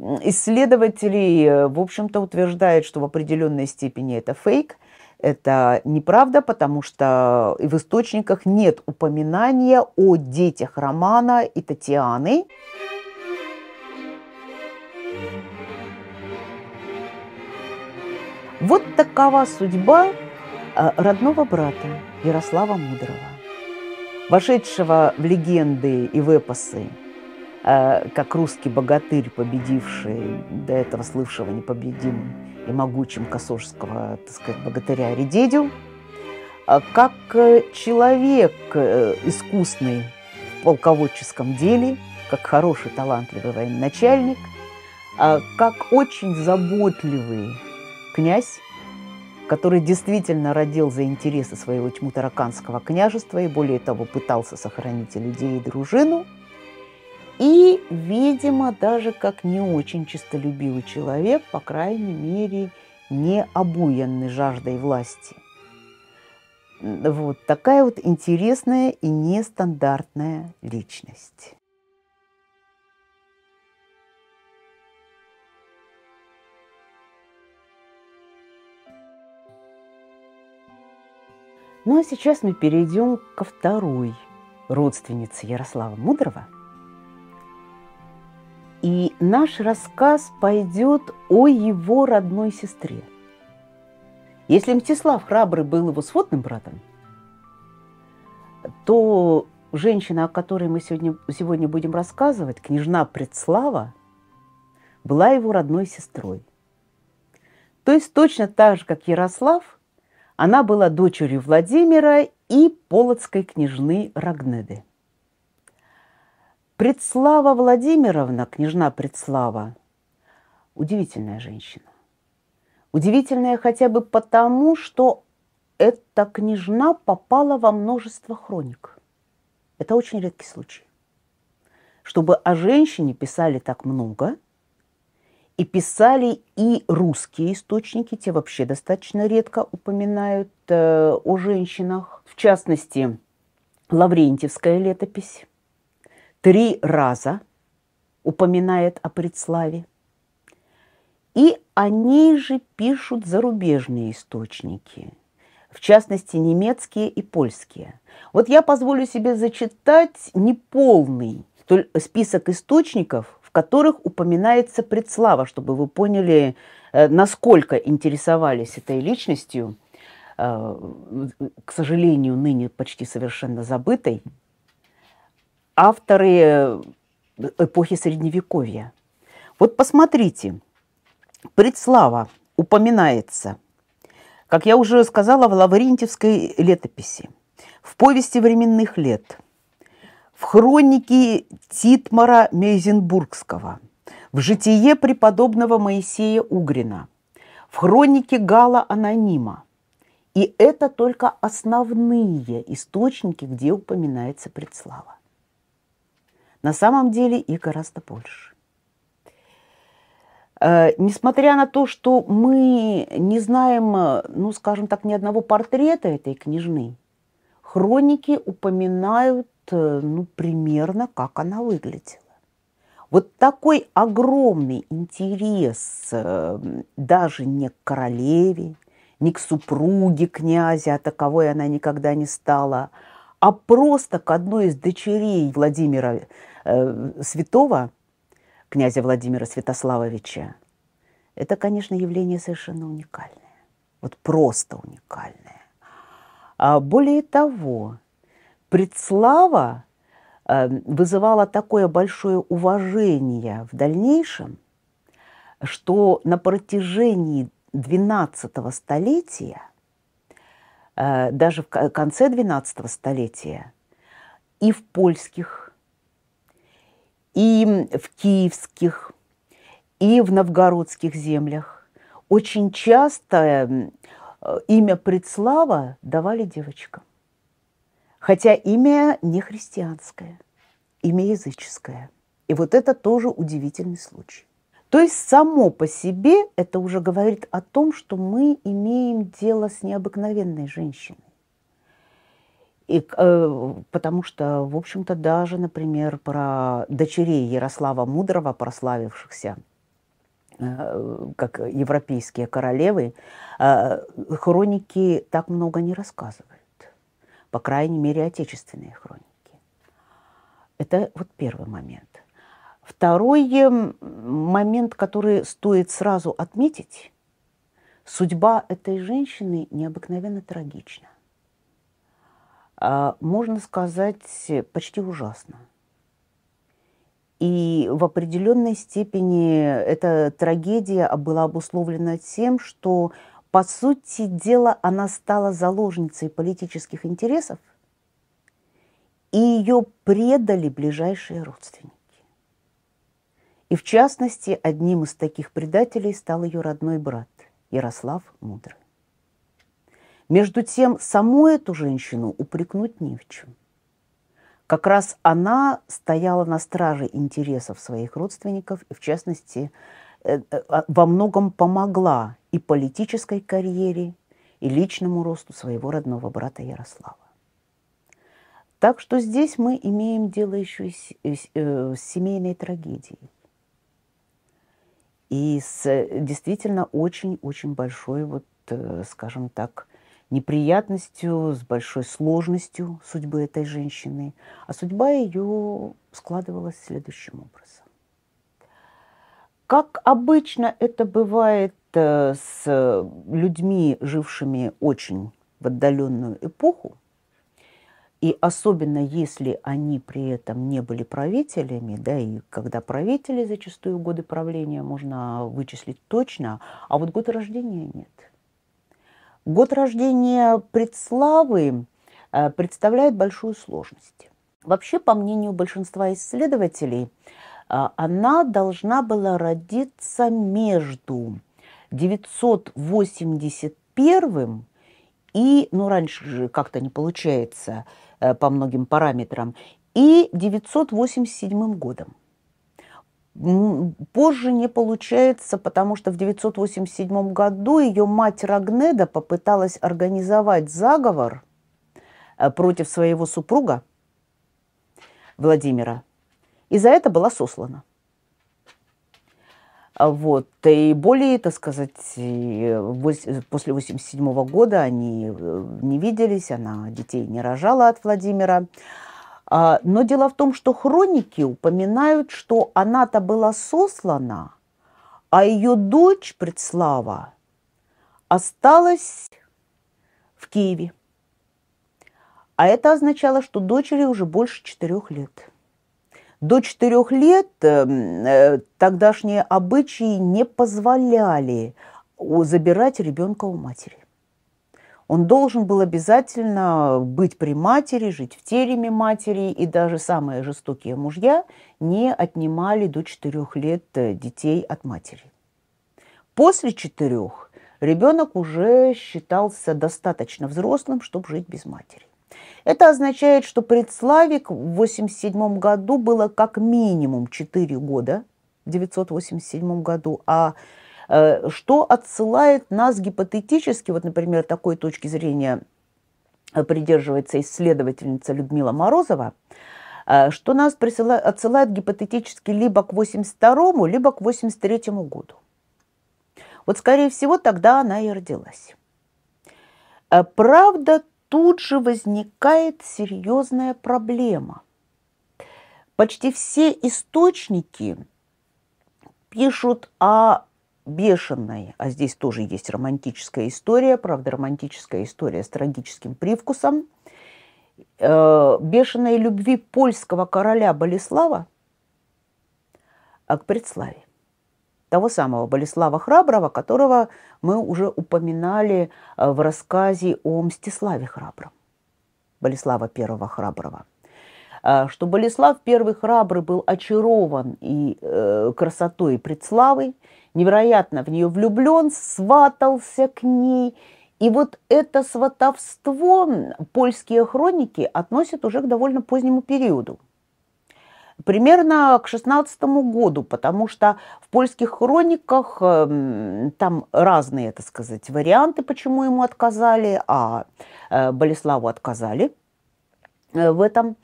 исследователей, в общем-то, утверждает, что в определенной степени это фейк – это неправда, потому что в источниках нет упоминания о детях Романа и Татьяны. Вот такова судьба э, родного брата Ярослава Мудрого, вошедшего в легенды и в эпосы, э, как русский богатырь, победивший до этого слывшего непобедимым и могучим косожского, так сказать, богатыря Редедю, а как э, человек э, искусный в полководческом деле, как хороший, талантливый военачальник, а как очень заботливый князь, который действительно родил за интересы своего тьму-тараканского княжества и, более того, пытался сохранить и людей, и дружину – и, видимо, даже как не очень чистолюбивый человек, по крайней мере, не обуянный жаждой власти. Вот такая вот интересная и нестандартная личность. Ну а сейчас мы перейдем ко второй родственнице Ярослава Мудрого – и наш рассказ пойдет о его родной сестре. Если Мстислав Храбрый был его сводным братом, то женщина, о которой мы сегодня, сегодня будем рассказывать, княжна Предслава, была его родной сестрой. То есть точно так же, как Ярослав, она была дочерью Владимира и полоцкой княжны Рагнеды. Предслава Владимировна, княжна Предслава, удивительная женщина. Удивительная хотя бы потому, что эта княжна попала во множество хроник. Это очень редкий случай. Чтобы о женщине писали так много, и писали и русские источники, те вообще достаточно редко упоминают э, о женщинах. В частности, Лаврентьевская летопись три раза упоминает о предславе. И они же пишут зарубежные источники, в частности, немецкие и польские. Вот я позволю себе зачитать неполный список источников, в которых упоминается предслава, чтобы вы поняли, э, насколько интересовались этой личностью, э, к сожалению, ныне почти совершенно забытой, авторы э, эпохи Средневековья. Вот посмотрите, предслава упоминается, как я уже сказала, в лаврентьевской летописи, в повести временных лет, в хронике Титмара Мейзенбургского, в житие преподобного Моисея Угрина, в хронике Гала Анонима. И это только основные источники, где упоминается предслава. На самом деле их гораздо больше. Э, несмотря на то, что мы не знаем, э, ну, скажем так, ни одного портрета этой княжны, хроники упоминают, э, ну, примерно, как она выглядела. Вот такой огромный интерес даже не к королеве, не к супруге князя, а таковой она никогда не стала, а просто к одной из дочерей Владимира Э, святого князя Владимира Святославовича, это, конечно, явление совершенно уникальное. Вот просто уникальное. А более того, предслава э, вызывала такое большое уважение в дальнейшем, что на протяжении 12 столетия, э, даже в конце 12 столетия, и в польских и в киевских, и в новгородских землях. Очень часто э, имя Предслава давали девочкам. Хотя имя не христианское, имя языческое. И вот это тоже удивительный случай. То есть само по себе это уже говорит о том, что мы имеем дело с необыкновенной женщиной. И, э, потому что, в общем-то, даже, например, про дочерей Ярослава Мудрого, прославившихся э, как европейские королевы, э, хроники так много не рассказывают. По крайней мере, отечественные хроники. Это вот первый момент. Второй э, момент, который стоит сразу отметить, судьба этой женщины необыкновенно трагична. А, можно сказать, почти ужасно. И в определенной степени эта трагедия была обусловлена тем, что, по сути дела, она стала заложницей политических интересов, и ее предали ближайшие родственники. И, в частности, одним из таких предателей стал ее родной брат Ярослав Мудрый. Между тем, саму эту женщину упрекнуть не в чем. Как раз она стояла на страже интересов своих родственников и, в частности, э, э, во многом помогла и политической карьере, и личному росту своего родного брата Ярослава. Так что здесь мы имеем дело еще и э, с семейной трагедией. И с действительно очень-очень большой, вот, скажем так, неприятностью, с большой сложностью судьбы этой женщины. А судьба ее складывалась следующим образом. Как обычно это бывает э, с людьми, жившими очень в отдаленную эпоху, и особенно если они при этом не были правителями, да, и когда правители зачастую годы правления можно вычислить точно, а вот годы рождения нет – Год рождения предславы э, представляет большую сложность. Вообще, по мнению большинства исследователей, э, она должна была родиться между 981 и, ну раньше же как-то не получается э, по многим параметрам, и 987 годом. Позже не получается, потому что в 987 году ее мать Рагнеда попыталась организовать заговор э, против своего супруга Владимира, и за это была сослана. А вот. Э, и более, так сказать, э, после 87 года они не виделись, она детей не рожала от Владимира. А, но дело в том, что хроники упоминают, что она-то была сослана, а ее дочь Предслава осталась в Киеве. А это означало, что дочери уже больше четырех лет. До четырех лет э, э, тогдашние обычаи не позволяли забирать ребенка у матери он должен был обязательно быть при матери, жить в тереме матери, и даже самые жестокие мужья не отнимали до четырех лет э, детей от матери. После четырех ребенок уже считался достаточно взрослым, чтобы жить без матери. Это означает, что предславик в 1987 году было как минимум 4 года, в 987 году, а Э, что отсылает нас гипотетически, вот, например, такой точки зрения э, придерживается исследовательница Людмила Морозова, э, что нас присылает, отсылает гипотетически либо к 82-му, либо к 83-му году. Вот, скорее всего, тогда она и родилась. Правда, тут же возникает серьезная проблема. Почти все источники пишут о бешеной, а здесь тоже есть романтическая история, правда, романтическая история с трагическим привкусом, э, бешеной любви польского короля Болеслава а к предславе. Того самого Болеслава Храброго, которого мы уже упоминали э, в рассказе о Мстиславе Храбром. Болеслава первого Храброго э, что Болеслав первый храбрый был очарован и э, красотой предславы, невероятно в нее влюблен, сватался к ней. И вот это сватовство польские хроники относят уже к довольно позднему периоду. Примерно к 16 году, потому что в польских хрониках эм, там разные, так сказать, варианты, почему ему отказали, а э, Болеславу отказали э, в этом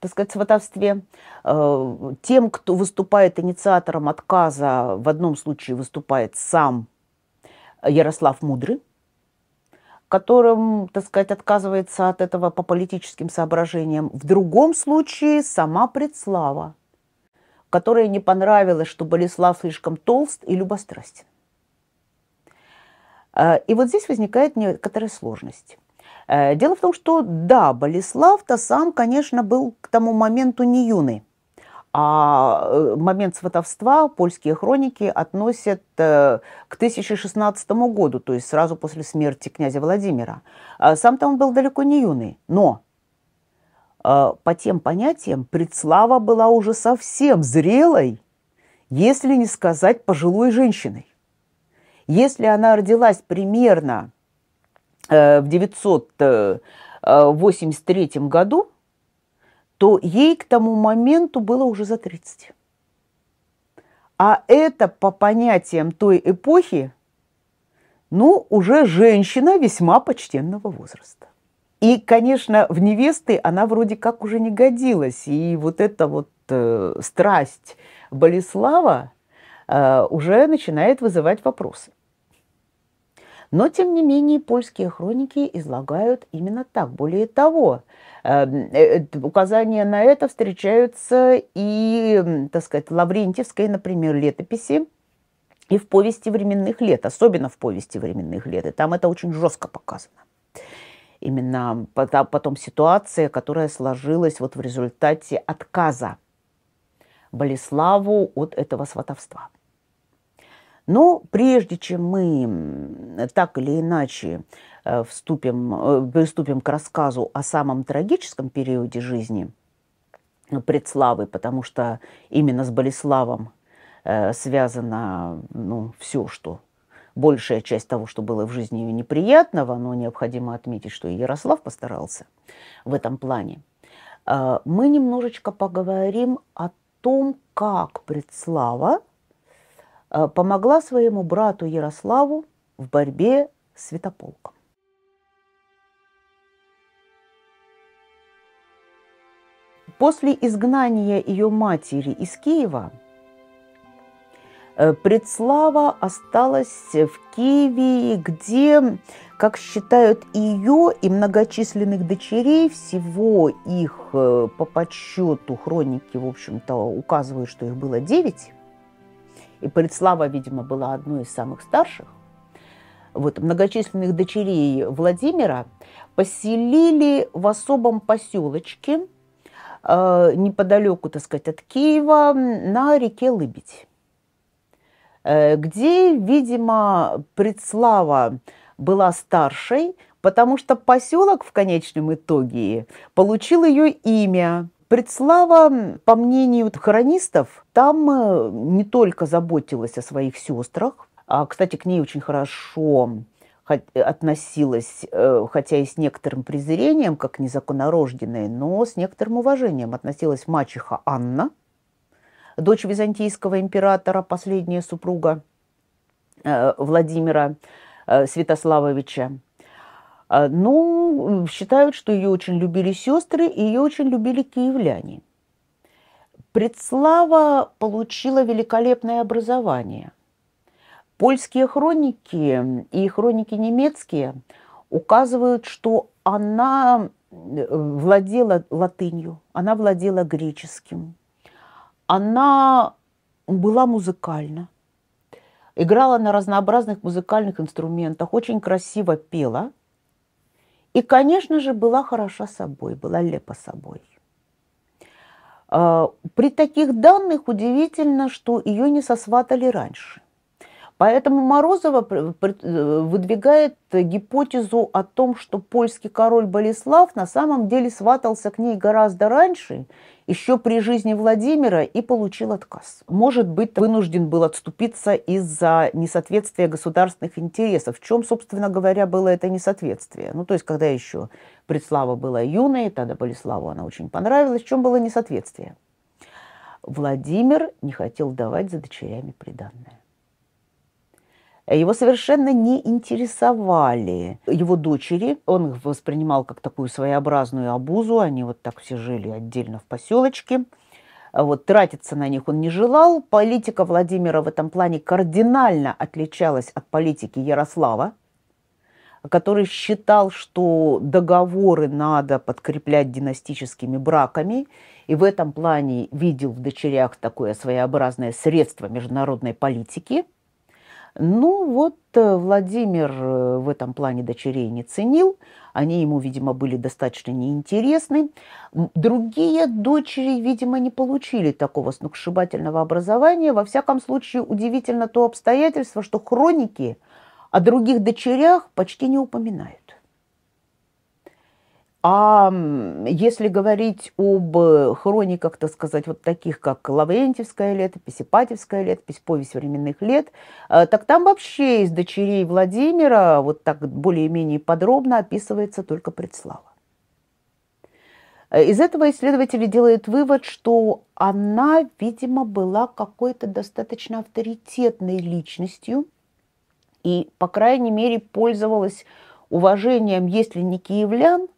так сказать, сватовстве. Э, тем, кто выступает инициатором отказа, в одном случае выступает сам Ярослав Мудрый, которым, так сказать, отказывается от этого по политическим соображениям. В другом случае сама Предслава, которой не понравилось, что Болеслав слишком толст и любострастен. Э, и вот здесь возникает некоторая сложность. Э, дело в том, что да, Болеслав-то сам, конечно, был к тому моменту не юный. А э, момент сватовства польские хроники относят э, к 1016 году, то есть сразу после смерти князя Владимира. Сам-то он был далеко не юный, но по тем понятиям предслава была уже совсем зрелой, если не сказать пожилой женщиной. Если она родилась примерно Э, в 983 э, году, то ей к тому моменту было уже за 30. А это по понятиям той эпохи, ну, уже женщина весьма почтенного возраста. И, конечно, в невесты она вроде как уже не годилась. И вот эта вот э, страсть Болеслава э, уже начинает вызывать вопросы. Но, тем не менее, польские хроники излагают именно так. Более того, эм, э, э, указания на это встречаются и, так сказать, Лаврентьевской, например, летописи, и в повести временных лет, особенно в повести временных лет. И там это очень жестко показано. Именно а потом ситуация, которая сложилась вот в результате отказа Болеславу от этого сватовства. Но прежде чем мы так или иначе э, вступим, э, приступим к рассказу о самом трагическом периоде жизни э, предславы, потому что именно с Болеславом связано ну, все, что большая часть того, что было в жизни ее неприятного, но необходимо отметить, что и Ярослав постарался в этом плане. Мы немножечко поговорим о том, как предслава Э, помогла своему брату Ярославу в борьбе с святополком. После изгнания ее матери из Киева э, Предслава осталась в Киеве, где, как считают ее и многочисленных дочерей, всего их э, по подсчету хроники, в общем-то, указывают, что их было девять, и Полицлава, видимо, была одной из самых старших, вот, многочисленных дочерей Владимира, поселили в особом поселочке э, неподалеку, так сказать, от Киева на реке Лыбедь, э, где, видимо, Предслава была старшей, потому что поселок в конечном итоге получил ее имя – Предслава, по мнению хронистов, там э, не только заботилась о своих сестрах, а, кстати, к ней очень хорошо э, относилась, э, хотя и с некоторым презрением, как незаконорожденная, но с некоторым уважением относилась мачеха Анна, дочь византийского императора, последняя супруга Владимира Святославовича. А, ну, считают, что ее очень любили сестры, и ее очень любили киевляне. Предслава получила великолепное образование. Польские хроники и хроники немецкие указывают, что она э, владела латынью, она владела греческим, она была музыкальна, играла на разнообразных музыкальных инструментах, очень красиво пела – и, конечно же, была хороша собой, была лепа собой. А, при таких данных удивительно, что ее не сосватали раньше. Поэтому Морозова э, выдвигает гипотезу о том, что польский король Болеслав на самом деле сватался к ней гораздо раньше еще при жизни Владимира и получил отказ. Может быть, вынужден был отступиться из-за несоответствия государственных интересов. В чем, собственно говоря, было это несоответствие? Ну, то есть, когда еще Предслава была юной, тогда Болеславу она очень понравилась. В чем было несоответствие? Владимир не хотел давать за дочерями приданное его совершенно не интересовали. Его дочери он воспринимал как такую своеобразную обузу, они вот так все жили отдельно в поселочке. Вот, тратиться на них он не желал. Политика Владимира в этом плане кардинально отличалась от политики Ярослава, который считал, что договоры надо подкреплять династическими браками, и в этом плане видел в дочерях такое своеобразное средство международной политики – ну вот э, Владимир э, в этом плане дочерей не ценил, они ему, видимо, были достаточно неинтересны. Другие дочери, видимо, не получили такого сногсшибательного образования. Во всяком случае, удивительно то обстоятельство, что хроники о других дочерях почти не упоминают. А если говорить об э, хрониках, так сказать, вот таких, как Лаврентьевская летопись, Ипатьевская летопись, повесть временных лет, э, так там вообще из дочерей Владимира, вот так более-менее подробно описывается только Предслава. Из этого исследователи делают вывод, что она, видимо, была какой-то достаточно авторитетной личностью и, по крайней мере, пользовалась уважением, если не киевлян –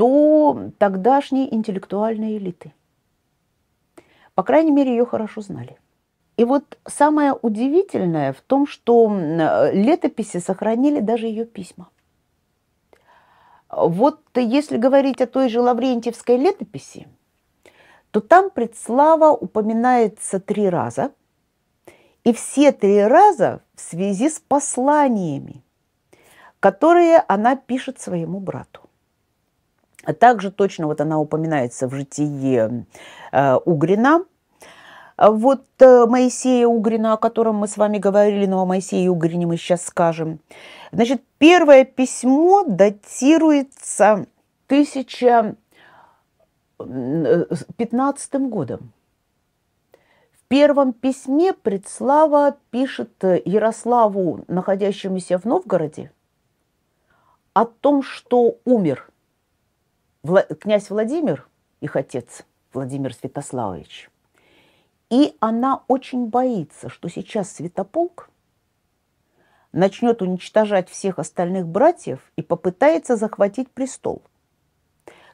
то тогдашние интеллектуальные элиты. По крайней мере, ее хорошо знали. И вот самое удивительное в том, что летописи сохранили даже ее письма. Вот если говорить о той же Лаврентьевской летописи, то там предслава упоминается три раза, и все три раза в связи с посланиями, которые она пишет своему брату. А также точно вот она упоминается в житии э, Угрина. А вот э, Моисея Угрина, о котором мы с вами говорили, но о Моисее Угрине мы сейчас скажем. Значит, первое письмо датируется 1015 э, годом. В первом письме Предслава пишет э, Ярославу, находящемуся в Новгороде, о том, что умер – Вла- князь Владимир, их отец Владимир Святославович. И она очень боится, что сейчас Святополк начнет уничтожать всех остальных братьев и попытается захватить престол.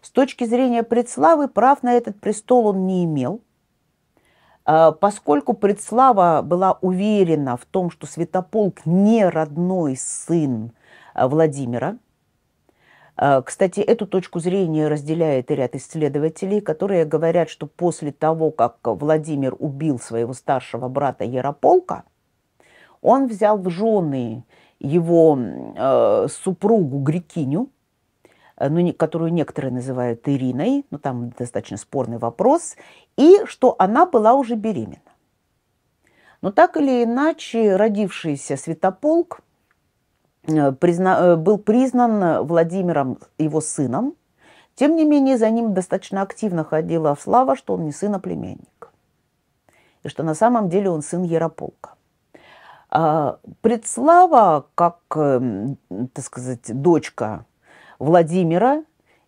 С точки зрения предславы, прав на этот престол он не имел, а, поскольку предслава была уверена в том, что Святополк не родной сын а, Владимира – а, кстати, эту точку зрения разделяет и ряд исследователей, которые говорят, что после того, как Владимир убил своего старшего брата Ярополка, он взял в жены его э, супругу Грекиню, э, ну, не, которую некоторые называют Ириной, но ну, там достаточно спорный вопрос, и что она была уже беременна. Но так или иначе, родившийся святополк – Э, призна... Э, был признан э, Владимиром, его сыном. Тем не менее, за ним достаточно активно ходила слава, что он не сын, а племянник. И что на самом деле он сын Ярополка. А, предслава, как, эм, так сказать, дочка Владимира,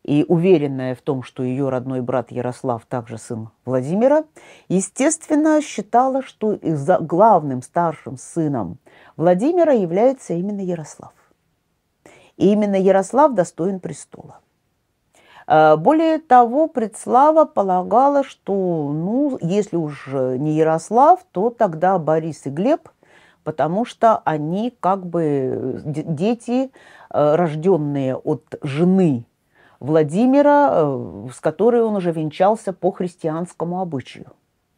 и уверенная в том, что ее родной брат Ярослав также сын Владимира, естественно, считала, что главным старшим сыном Владимира является именно Ярослав. И именно Ярослав достоин престола. Э, более того, Предслава полагала, что ну, если уж не Ярослав, то тогда Борис и Глеб, потому что они как бы э, дети, э, рожденные от жены Владимира, э, с которой он уже венчался по христианскому обычаю.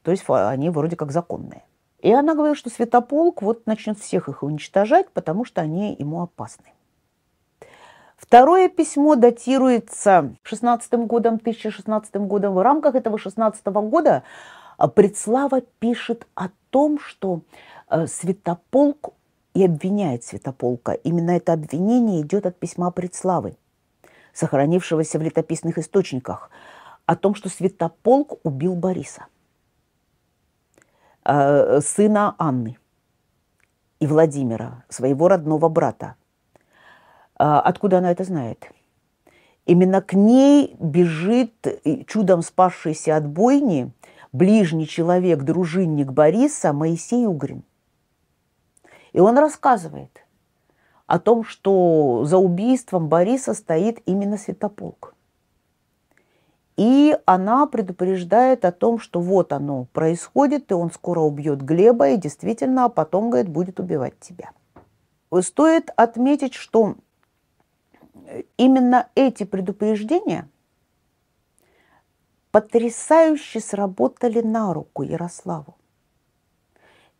То есть они вроде как законные. И она говорила, что Святополк вот начнет всех их уничтожать, потому что они ему опасны. Второе письмо датируется 16 годом, 1016 годом. В рамках этого 16 года э, Предслава пишет о том, что э, Святополк и обвиняет Святополка. Именно это обвинение идет от письма Предславы сохранившегося в летописных источниках, о том, что Святополк убил Бориса, э, сына Анны и Владимира, своего родного брата. Э, откуда она это знает? Именно к ней бежит э, чудом спасшийся от бойни ближний человек, дружинник Бориса Моисей Угрин. И он рассказывает – о том, что за убийством Бориса стоит именно Святополк. И она предупреждает о том, что вот оно происходит, и он скоро убьет Глеба, и действительно, а потом, говорит, будет убивать тебя. Стоит отметить, что именно эти предупреждения потрясающе сработали на руку Ярославу.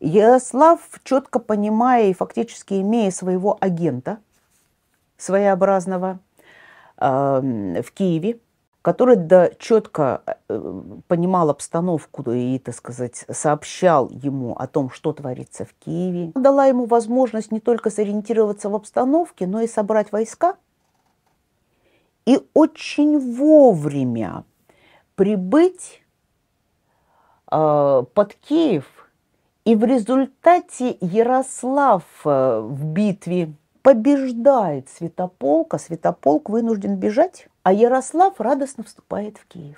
Ярослав, четко понимая и фактически имея своего агента своеобразного эм, в Киеве, который да, четко э, понимал обстановку и, так сказать, сообщал ему о том, что творится в Киеве, дала ему возможность не только сориентироваться в обстановке, но и собрать войска и очень вовремя прибыть э, под Киев – и в результате Ярослав э, в битве побеждает Святополка, Святополк вынужден бежать, а Ярослав радостно вступает в Киев.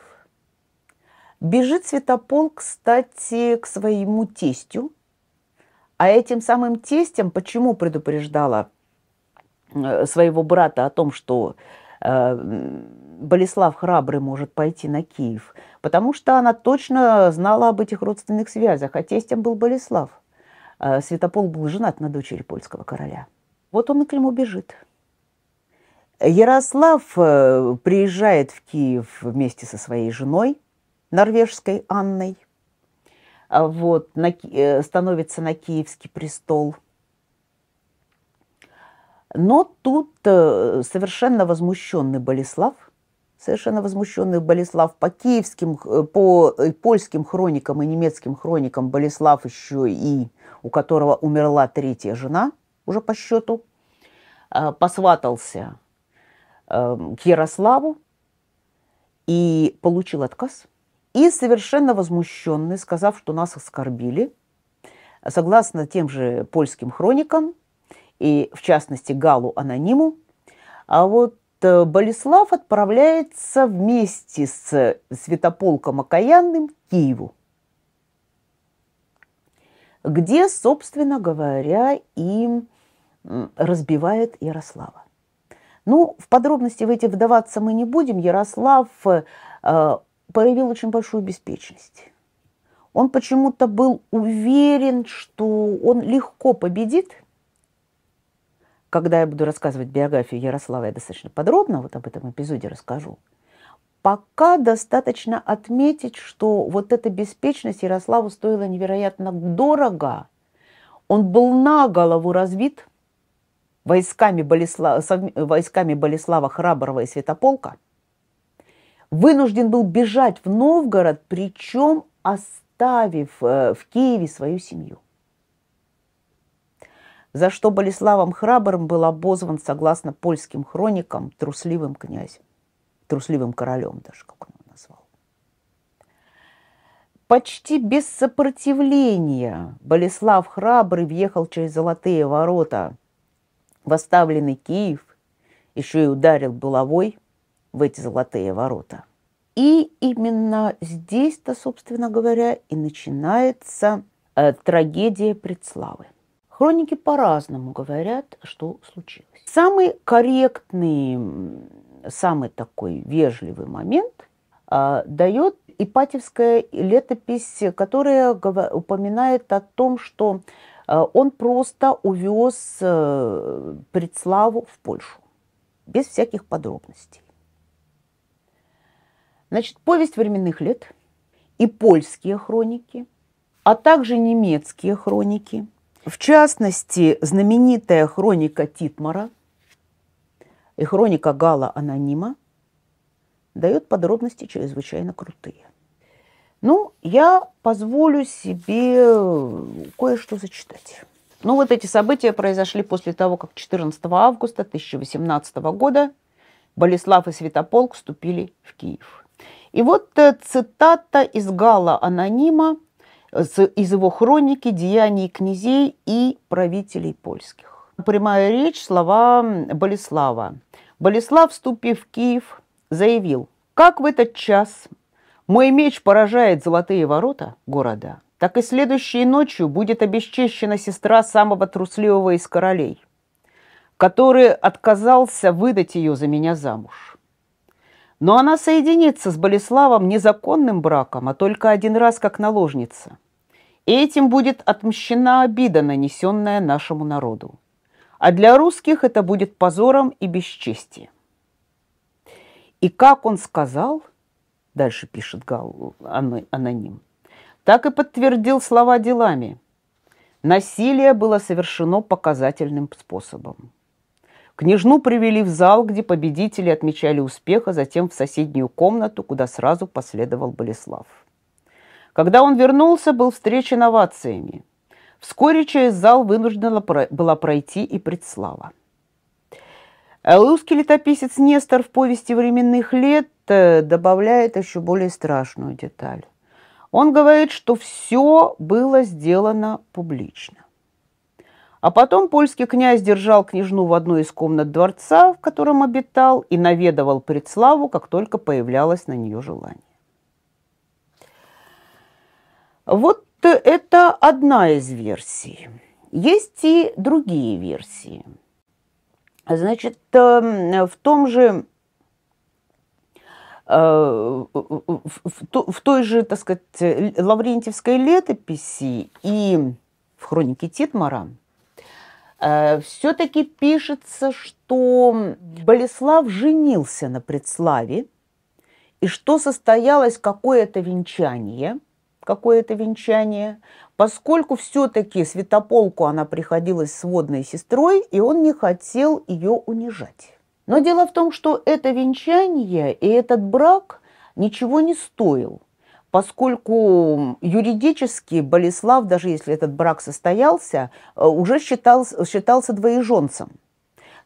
Бежит Святополк, кстати, к своему тестю, а этим самым тестем почему предупреждала э, своего брата о том, что Э, Болеслав Храбрый может пойти на Киев, потому что она точно знала об этих родственных связях, а тестем был Болеслав. Э, Святопол был женат на дочери польского короля. Вот он и к нему бежит. Ярослав э, приезжает в Киев вместе со своей женой, норвежской Анной, а вот, на, становится на Киевский престол – но тут э, совершенно возмущенный Болеслав, совершенно возмущенный Болеслав по киевским, э, по э, польским хроникам и немецким хроникам Болеслав еще и у которого умерла третья жена, уже по счету, посватался к Ярославу и получил отказ. И совершенно возмущенный, сказав, что нас оскорбили, согласно тем же польским хроникам, и в частности Галу Анониму. А вот э, Болеслав отправляется вместе с э, Святополком Окаянным в Киеву, где, собственно говоря, им разбивает Ярослава. Ну, в подробности в эти вдаваться мы не будем. Ярослав э, проявил очень большую беспечность. Он почему-то был уверен, что он легко победит – когда я буду рассказывать биографию Ярослава, я достаточно подробно вот об этом эпизоде расскажу. Пока достаточно отметить, что вот эта беспечность Ярославу стоила невероятно дорого. Он был на голову разбит войсками Болеслава, войсками Болеслава Храброго и Святополка. Вынужден был бежать в Новгород, причем оставив э, в Киеве свою семью за что Болеславом Храбрым был обозван, согласно польским хроникам, трусливым князем, трусливым королем даже, как он его назвал. Почти без сопротивления Болеслав Храбрый въехал через Золотые ворота в оставленный Киев, еще и ударил булавой в эти Золотые ворота. И именно здесь-то, собственно говоря, и начинается э, трагедия предславы. Хроники по-разному говорят, что случилось. Самый корректный, самый такой вежливый момент а, дает Ипатьевская летопись, которая упоминает о том, что а, он просто увез э, Предславу в Польшу, без всяких подробностей. Значит, повесть временных лет и польские хроники, а также немецкие хроники – в частности, знаменитая хроника Титмара и хроника Гала Анонима дает подробности чрезвычайно крутые. Ну, я позволю себе э, кое-что зачитать. Ну, вот эти события произошли после того, как 14 августа 1018 года Болеслав и Святополк вступили в Киев. И вот э, цитата из Гала Анонима из его хроники «Деяний князей и правителей польских». Прямая речь, слова Болеслава. Болеслав, вступив в Киев, заявил, «Как в этот час мой меч поражает золотые ворота города, так и следующей ночью будет обесчещена сестра самого трусливого из королей, который отказался выдать ее за меня замуж. Но она соединится с Болеславом незаконным браком, а только один раз как наложница. Этим будет отмщена обида, нанесенная нашему народу. А для русских это будет позором и бесчестием. И как он сказал, дальше пишет Гал, аноним, так и подтвердил слова делами. Насилие было совершено показательным способом. Княжну привели в зал, где победители отмечали успех, а затем в соседнюю комнату, куда сразу последовал Болеслав. Когда он вернулся, был встречен овациями. Вскоре через зал вынуждена была пройти и предслава. Э, русский летописец Нестор в повести временных лет э, добавляет еще более страшную деталь. Он говорит, что все было сделано публично. А потом польский князь держал княжну в одной из комнат дворца, в котором обитал, и наведывал предславу, как только появлялось на нее желание. Вот это одна из версий. Есть и другие версии. Значит, э, в том же э, в той же, так сказать, лаврентьевской летописи и в хронике Титмара э, все-таки пишется, что Болеслав женился на Предславе, и что состоялось какое-то венчание – какое-то венчание, поскольку все-таки святополку она приходилась сводной сестрой, и он не хотел ее унижать. Но дело в том, что это венчание и этот брак ничего не стоил, поскольку юридически Болеслав, даже если этот брак состоялся, э, уже считался, считался двоеженцем –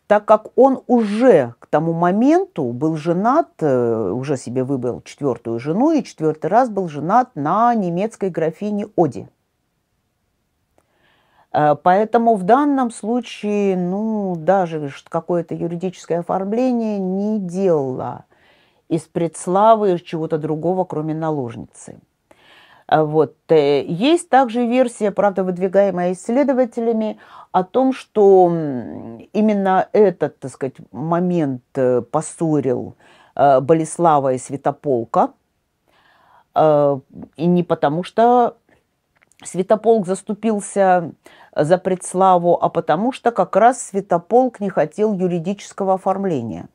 так как он уже к тому моменту был женат, э, уже себе выбрал четвертую жену и четвертый раз был женат на немецкой графине Оди. Э, поэтому в данном случае, ну, даже какое-то юридическое оформление не делало из предславы чего-то другого, кроме наложницы. А, вот. Э, есть также версия, правда, выдвигаемая исследователями, о том, что именно этот, так сказать, момент э, поссорил э, Болеслава и Святополка, а, и не потому, что Святополк заступился за предславу, а потому что как раз Святополк не хотел юридического оформления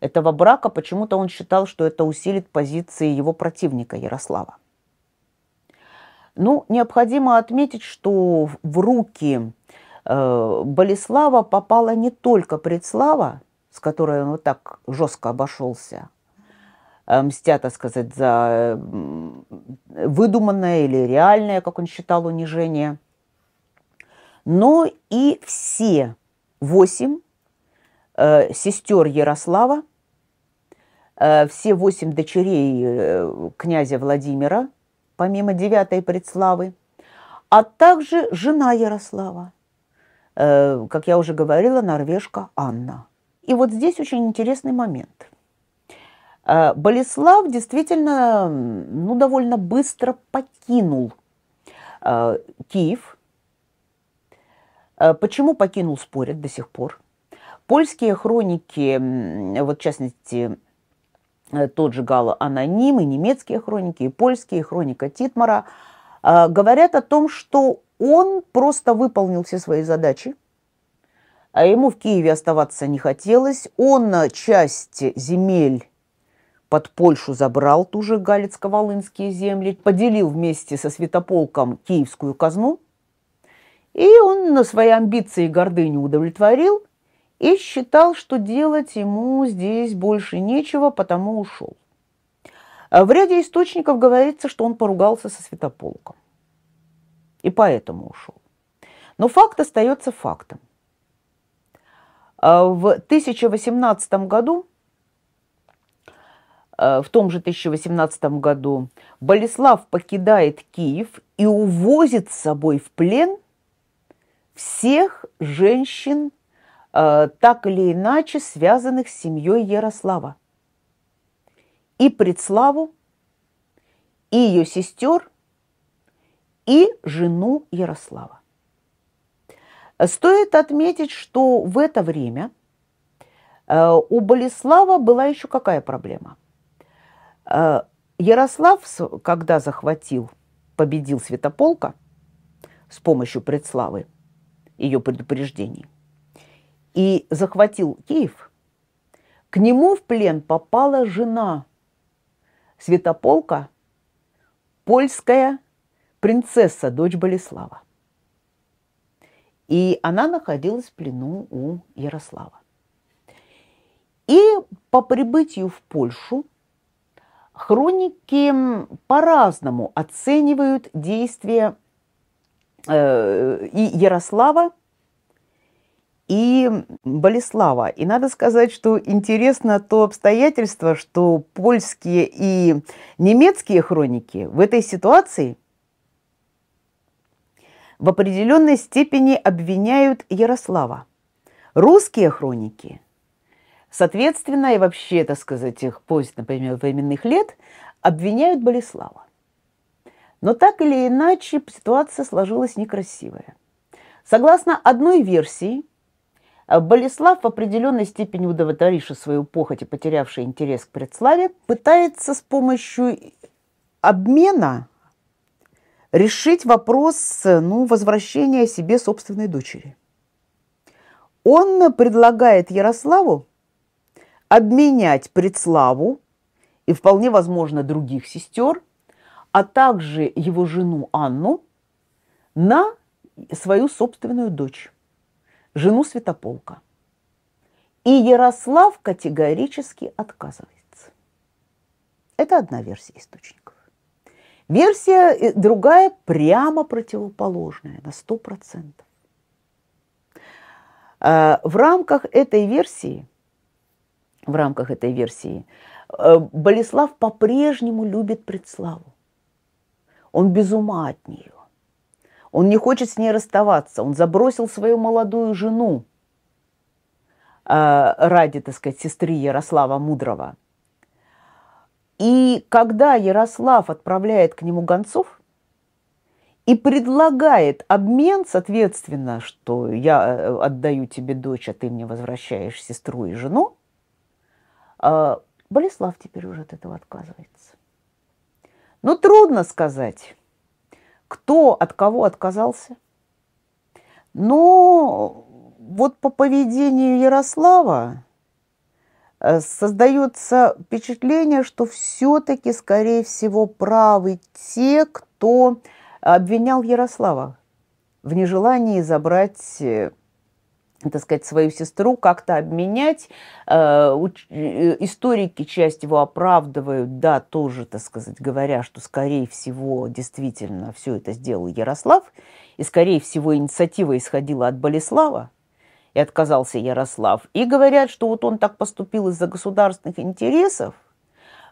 этого брака. Почему-то он считал, что это усилит позиции его противника Ярослава. Ну, необходимо отметить, что в руки э, Болеслава попала не только предслава, с которой он вот так жестко обошелся, э, мстя, так сказать, за выдуманное или реальное, как он считал, унижение, но и все восемь э, сестер Ярослава, все восемь дочерей князя Владимира, помимо девятой предславы, а также жена Ярослава, э, как я уже говорила, норвежка Анна. И вот здесь очень интересный момент. Э, Болеслав действительно ну, довольно быстро покинул э, Киев. Э, почему покинул, спорят до сих пор. Польские хроники, вот в частности Э, тот же Гала Аноним, и немецкие хроники, и польские, и хроника Титмара, э, говорят о том, что он просто выполнил все свои задачи, а ему в Киеве оставаться не хотелось. Он э, часть земель под Польшу забрал, ту же Галицко-Волынские земли, поделил вместе со Святополком киевскую казну, и он на свои амбиции и гордыню удовлетворил – и считал, что делать ему здесь больше нечего, потому ушел. А в ряде источников говорится, что он поругался со святополком и поэтому ушел. Но факт остается фактом. А в 1018 году, а, в том же 1018 году, Болеслав покидает Киев и увозит с собой в плен всех женщин Э, так или иначе связанных с семьей Ярослава. И предславу, и ее сестер, и жену Ярослава. Стоит отметить, что в это время э, у Болеслава была еще какая проблема? Э, Ярослав, когда захватил, победил Святополка с помощью предславы, ее предупреждений, и захватил Киев, к нему в плен попала жена Святополка, польская принцесса, дочь Болеслава. И она находилась в плену у Ярослава. И по прибытию в Польшу хроники по-разному оценивают действия э, и Ярослава, и Болеслава. И надо сказать, что интересно то обстоятельство, что польские и немецкие хроники в этой ситуации в определенной степени обвиняют Ярослава. Русские хроники, соответственно, и вообще, так сказать, их поезд, например, временных лет, обвиняют Болеслава. Но так или иначе ситуация сложилась некрасивая. Согласно одной версии – Э, Болеслав, в определенной степени удовлетворивший свою похоть и потерявший интерес к предславе, пытается с помощью обмена решить вопрос ну, возвращения себе собственной дочери. Он предлагает Ярославу обменять предславу и вполне возможно других сестер, а также его жену Анну на свою собственную дочь жену Святополка. И Ярослав категорически отказывается. Это одна версия источников. Версия э, другая прямо противоположная на 100%. А, в рамках этой версии, в рамках этой версии э, Болеслав по-прежнему любит Предславу. Он без ума от нее. Он не хочет с ней расставаться. Он забросил свою молодую жену э, ради, так сказать, сестры Ярослава Мудрого. И когда Ярослав отправляет к нему гонцов и предлагает обмен, соответственно, что я э, отдаю тебе дочь, а ты мне возвращаешь сестру и жену, э, Болеслав теперь уже от этого отказывается. Но трудно сказать, кто от кого отказался? Но ну, вот по поведению Ярослава э, создается впечатление, что все-таки, скорее всего, правы те, кто обвинял Ярослава в нежелании забрать э, так сказать, свою сестру как-то обменять. Э, э, историки часть его оправдывают, да, тоже, так сказать, говоря, что, скорее всего, действительно все это сделал Ярослав, и, скорее всего, инициатива исходила от Болеслава, и отказался Ярослав. И говорят, что вот он так поступил из-за государственных интересов,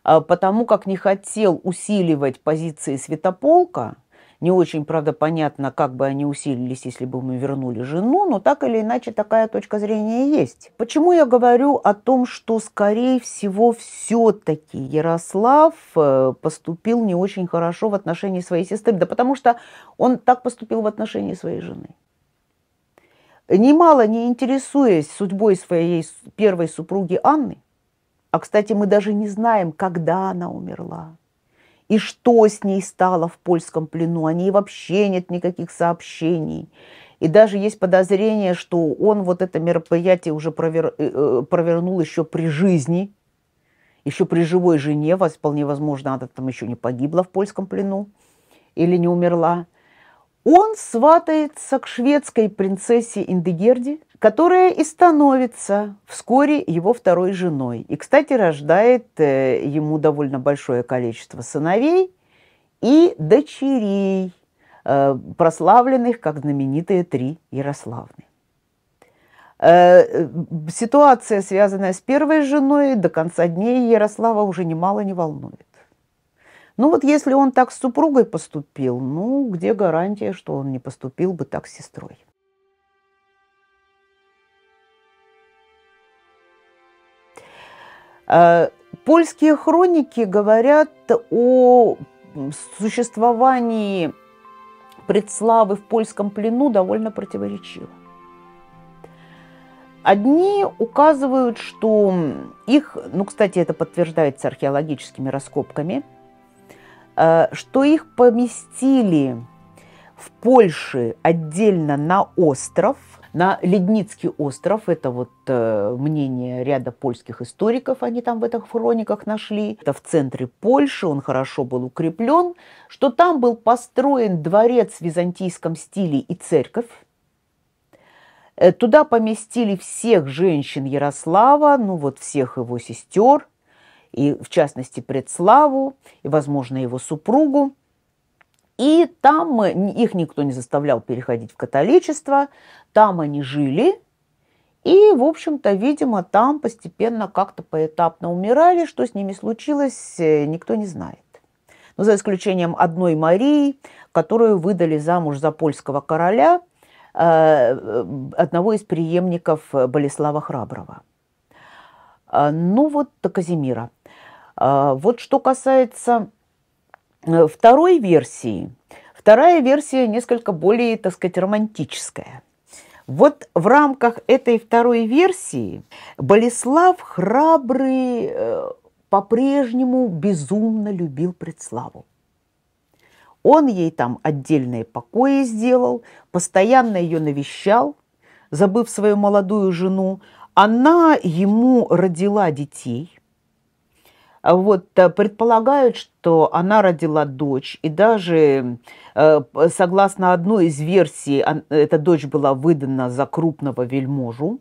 а, потому как не хотел усиливать позиции святополка – не очень, правда, понятно, как бы они усилились, если бы мы вернули жену, но так или иначе такая точка зрения есть. Почему я говорю о том, что, скорее всего, все-таки Ярослав э, поступил не очень хорошо в отношении своей сестры? Да потому что он так поступил в отношении своей жены немало не интересуясь судьбой своей первой супруги Анны, а, кстати, мы даже не знаем, когда она умерла, и что с ней стало в польском плену. О ней вообще нет никаких сообщений. И даже есть подозрение, что он вот это мероприятие уже провер... Э, э, провернул еще при жизни, еще при живой жене, вас вполне возможно, она там еще не погибла в польском плену или не умерла. Он сватается к шведской принцессе Индегерди, которая и становится вскоре его второй женой. И, кстати, рождает э, ему довольно большое количество сыновей и дочерей, э, прославленных как знаменитые три Ярославны. Э, ситуация, связанная с первой женой, до конца дней Ярослава уже немало не волнует. Ну вот если он так с супругой поступил, ну где гарантия, что он не поступил бы так с сестрой? А, польские хроники говорят о существовании предславы в польском плену довольно противоречиво. Одни указывают, что их, ну, кстати, это подтверждается археологическими раскопками – Э, что их поместили в Польше отдельно на остров, на Ледницкий остров, это вот э, мнение ряда польских историков, они там в этих хрониках нашли. Это в центре Польши, он хорошо был укреплен, что там был построен дворец в византийском стиле и церковь. Э, туда поместили всех женщин Ярослава, ну вот всех его сестер – и в частности Предславу, и, возможно, его супругу. И там их никто не заставлял переходить в католичество, там они жили, и, в общем-то, видимо, там постепенно как-то поэтапно умирали, что с ними случилось, э, никто не знает. Но за исключением одной Марии, которую выдали замуж за польского короля, э, э, одного из преемников Болеслава Храброго. А, ну вот до Казимира. А, вот что касается э, второй версии. Вторая версия несколько более, так сказать, романтическая. Вот в рамках этой второй версии Болеслав храбрый э, по-прежнему безумно любил Предславу. Он ей там отдельные покои сделал, постоянно ее навещал, забыв свою молодую жену, она ему родила детей. А вот, э, предполагают, что она родила дочь, и даже э, согласно одной из версий, эта дочь была выдана за крупного вельможу.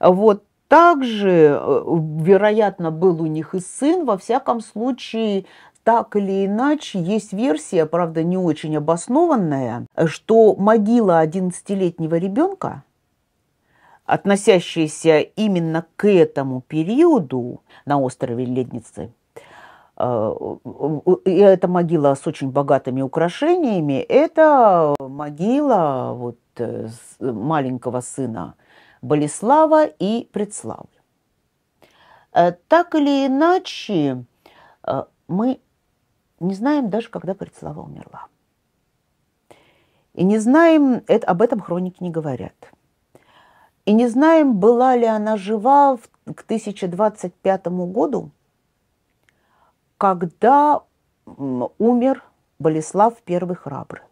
Вот, также, э, вероятно, был у них и сын, во всяком случае, так или иначе, есть версия, правда, не очень обоснованная, что могила 11-летнего ребенка – относящиеся именно к этому периоду на острове Ледницы, э, и это могила с очень богатыми украшениями, это могила вот э, маленького сына Болеслава и Предславля. Э, так или иначе, мы не знаем даже, когда Предслава умерла. И не знаем, это, об этом хроники не говорят – и не знаем, была ли она жива к 1025 году, когда умер Болеслав I Храбрый.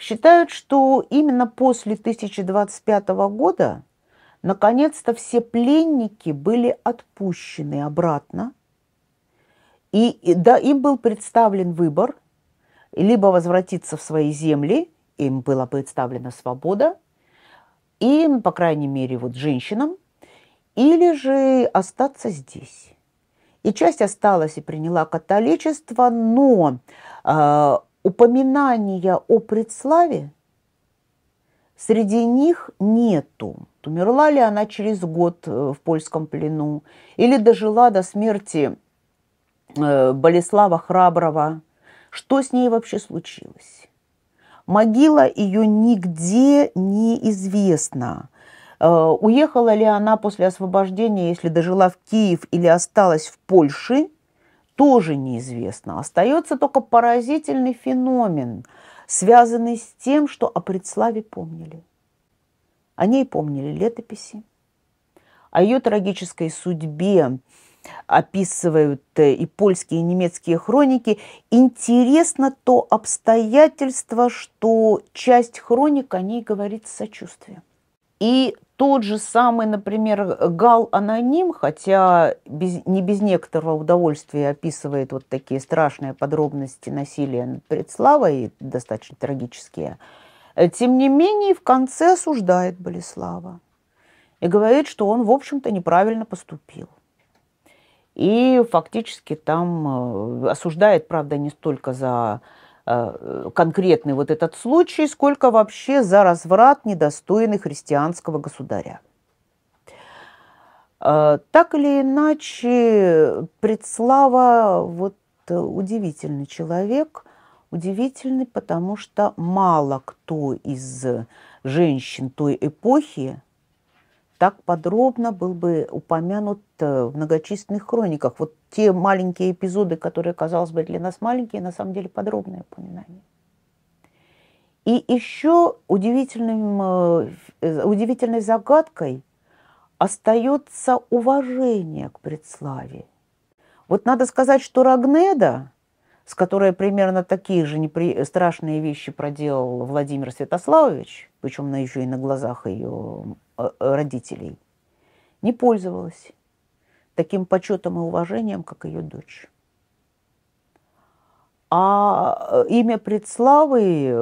Считают, что именно после 1025 года наконец-то все пленники были отпущены обратно, и, и да, им был представлен выбор либо возвратиться в свои земли, им была представлена свобода – и, ну, по крайней мере, вот женщинам, или же остаться здесь. И часть осталась и приняла католичество, но э, упоминания о предславе среди них нету. Умерла ли она через год э, в польском плену или дожила до смерти э, Болеслава храброго Что с ней вообще случилось? Могила ее нигде не известна. Э, уехала ли она после освобождения, если дожила в Киев или осталась в Польше, тоже неизвестно. Остается только поразительный феномен, связанный с тем, что о предславе помнили. О ней помнили летописи, о ее трагической судьбе описывают э, и польские, и немецкие хроники. Интересно то обстоятельство, что часть хроник о ней говорит с сочувствием. И тот же самый, например, Гал Аноним, хотя без, не без некоторого удовольствия описывает вот такие страшные подробности насилия над Предславой, достаточно трагические, э, тем не менее в конце осуждает Болеслава и говорит, что он, в общем-то, неправильно поступил. И фактически там э, осуждает, правда, не столько за э, конкретный вот этот случай, сколько вообще за разврат недостойный христианского государя. Э, так или иначе, Предслава вот удивительный человек, удивительный, потому что мало кто из женщин той эпохи так подробно был бы упомянут э, в многочисленных хрониках. Вот те маленькие эпизоды, которые, казалось бы, для нас маленькие, на самом деле подробные упоминания. И еще удивительным, э, э, удивительной загадкой остается уважение к предславе. Вот надо сказать, что Рагнеда с которой примерно такие же непри... страшные вещи проделал Владимир Святославович, причем на еще и на глазах ее э, э, родителей, не пользовалась таким почетом и уважением, как ее дочь. А э, имя Предславы,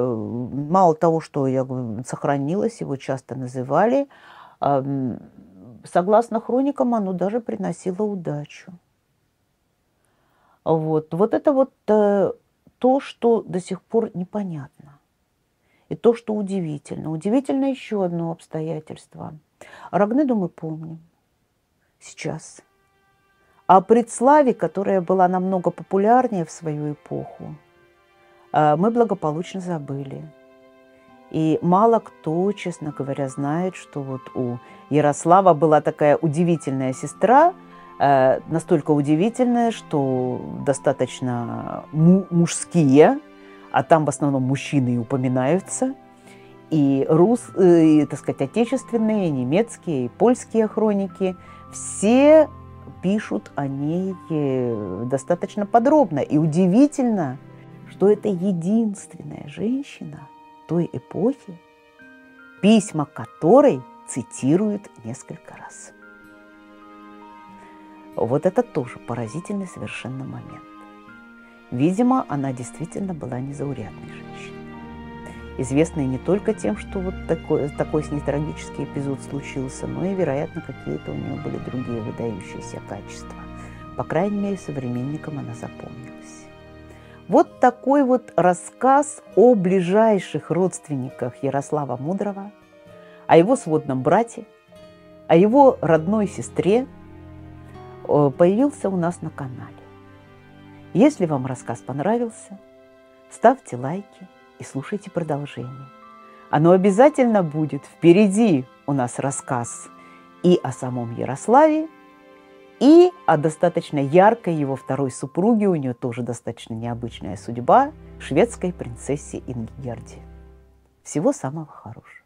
мало того, что я говорю, сохранилось, его часто называли, согласно хроникам, оно даже приносило удачу. Вот, вот это вот э, то, что до сих пор непонятно. И то, что удивительно. Удивительно еще одно обстоятельство. Рагнеду мы помним сейчас. А предславе, которая была намного популярнее в свою эпоху, э, мы благополучно забыли. И мало кто, честно говоря, знает, что вот у Ярослава была такая удивительная сестра – Э, настолько удивительное, что достаточно мужские, а там в основном мужчины и упоминаются, и рус, э, и, так сказать, отечественные, и немецкие, и польские хроники, все пишут о ней э, достаточно подробно. И удивительно, что это единственная женщина той эпохи, письма которой цитируют несколько раз. Вот это тоже поразительный совершенно момент. Видимо, она действительно была незаурядной женщиной. Известная не только тем, что вот такой, такой с ней трагический эпизод случился, но и, вероятно, какие-то у нее были другие выдающиеся качества. По крайней мере, современникам она запомнилась. Вот такой вот рассказ о ближайших родственниках Ярослава Мудрого, о его сводном брате, о его родной сестре, Э, появился у нас на канале. Если вам рассказ понравился, ставьте лайки и слушайте продолжение. Оно обязательно будет. Впереди у нас рассказ и о самом Ярославе, и о достаточно яркой его второй супруге, у нее тоже достаточно необычная судьба, шведской принцессе Ингерде. Всего самого хорошего.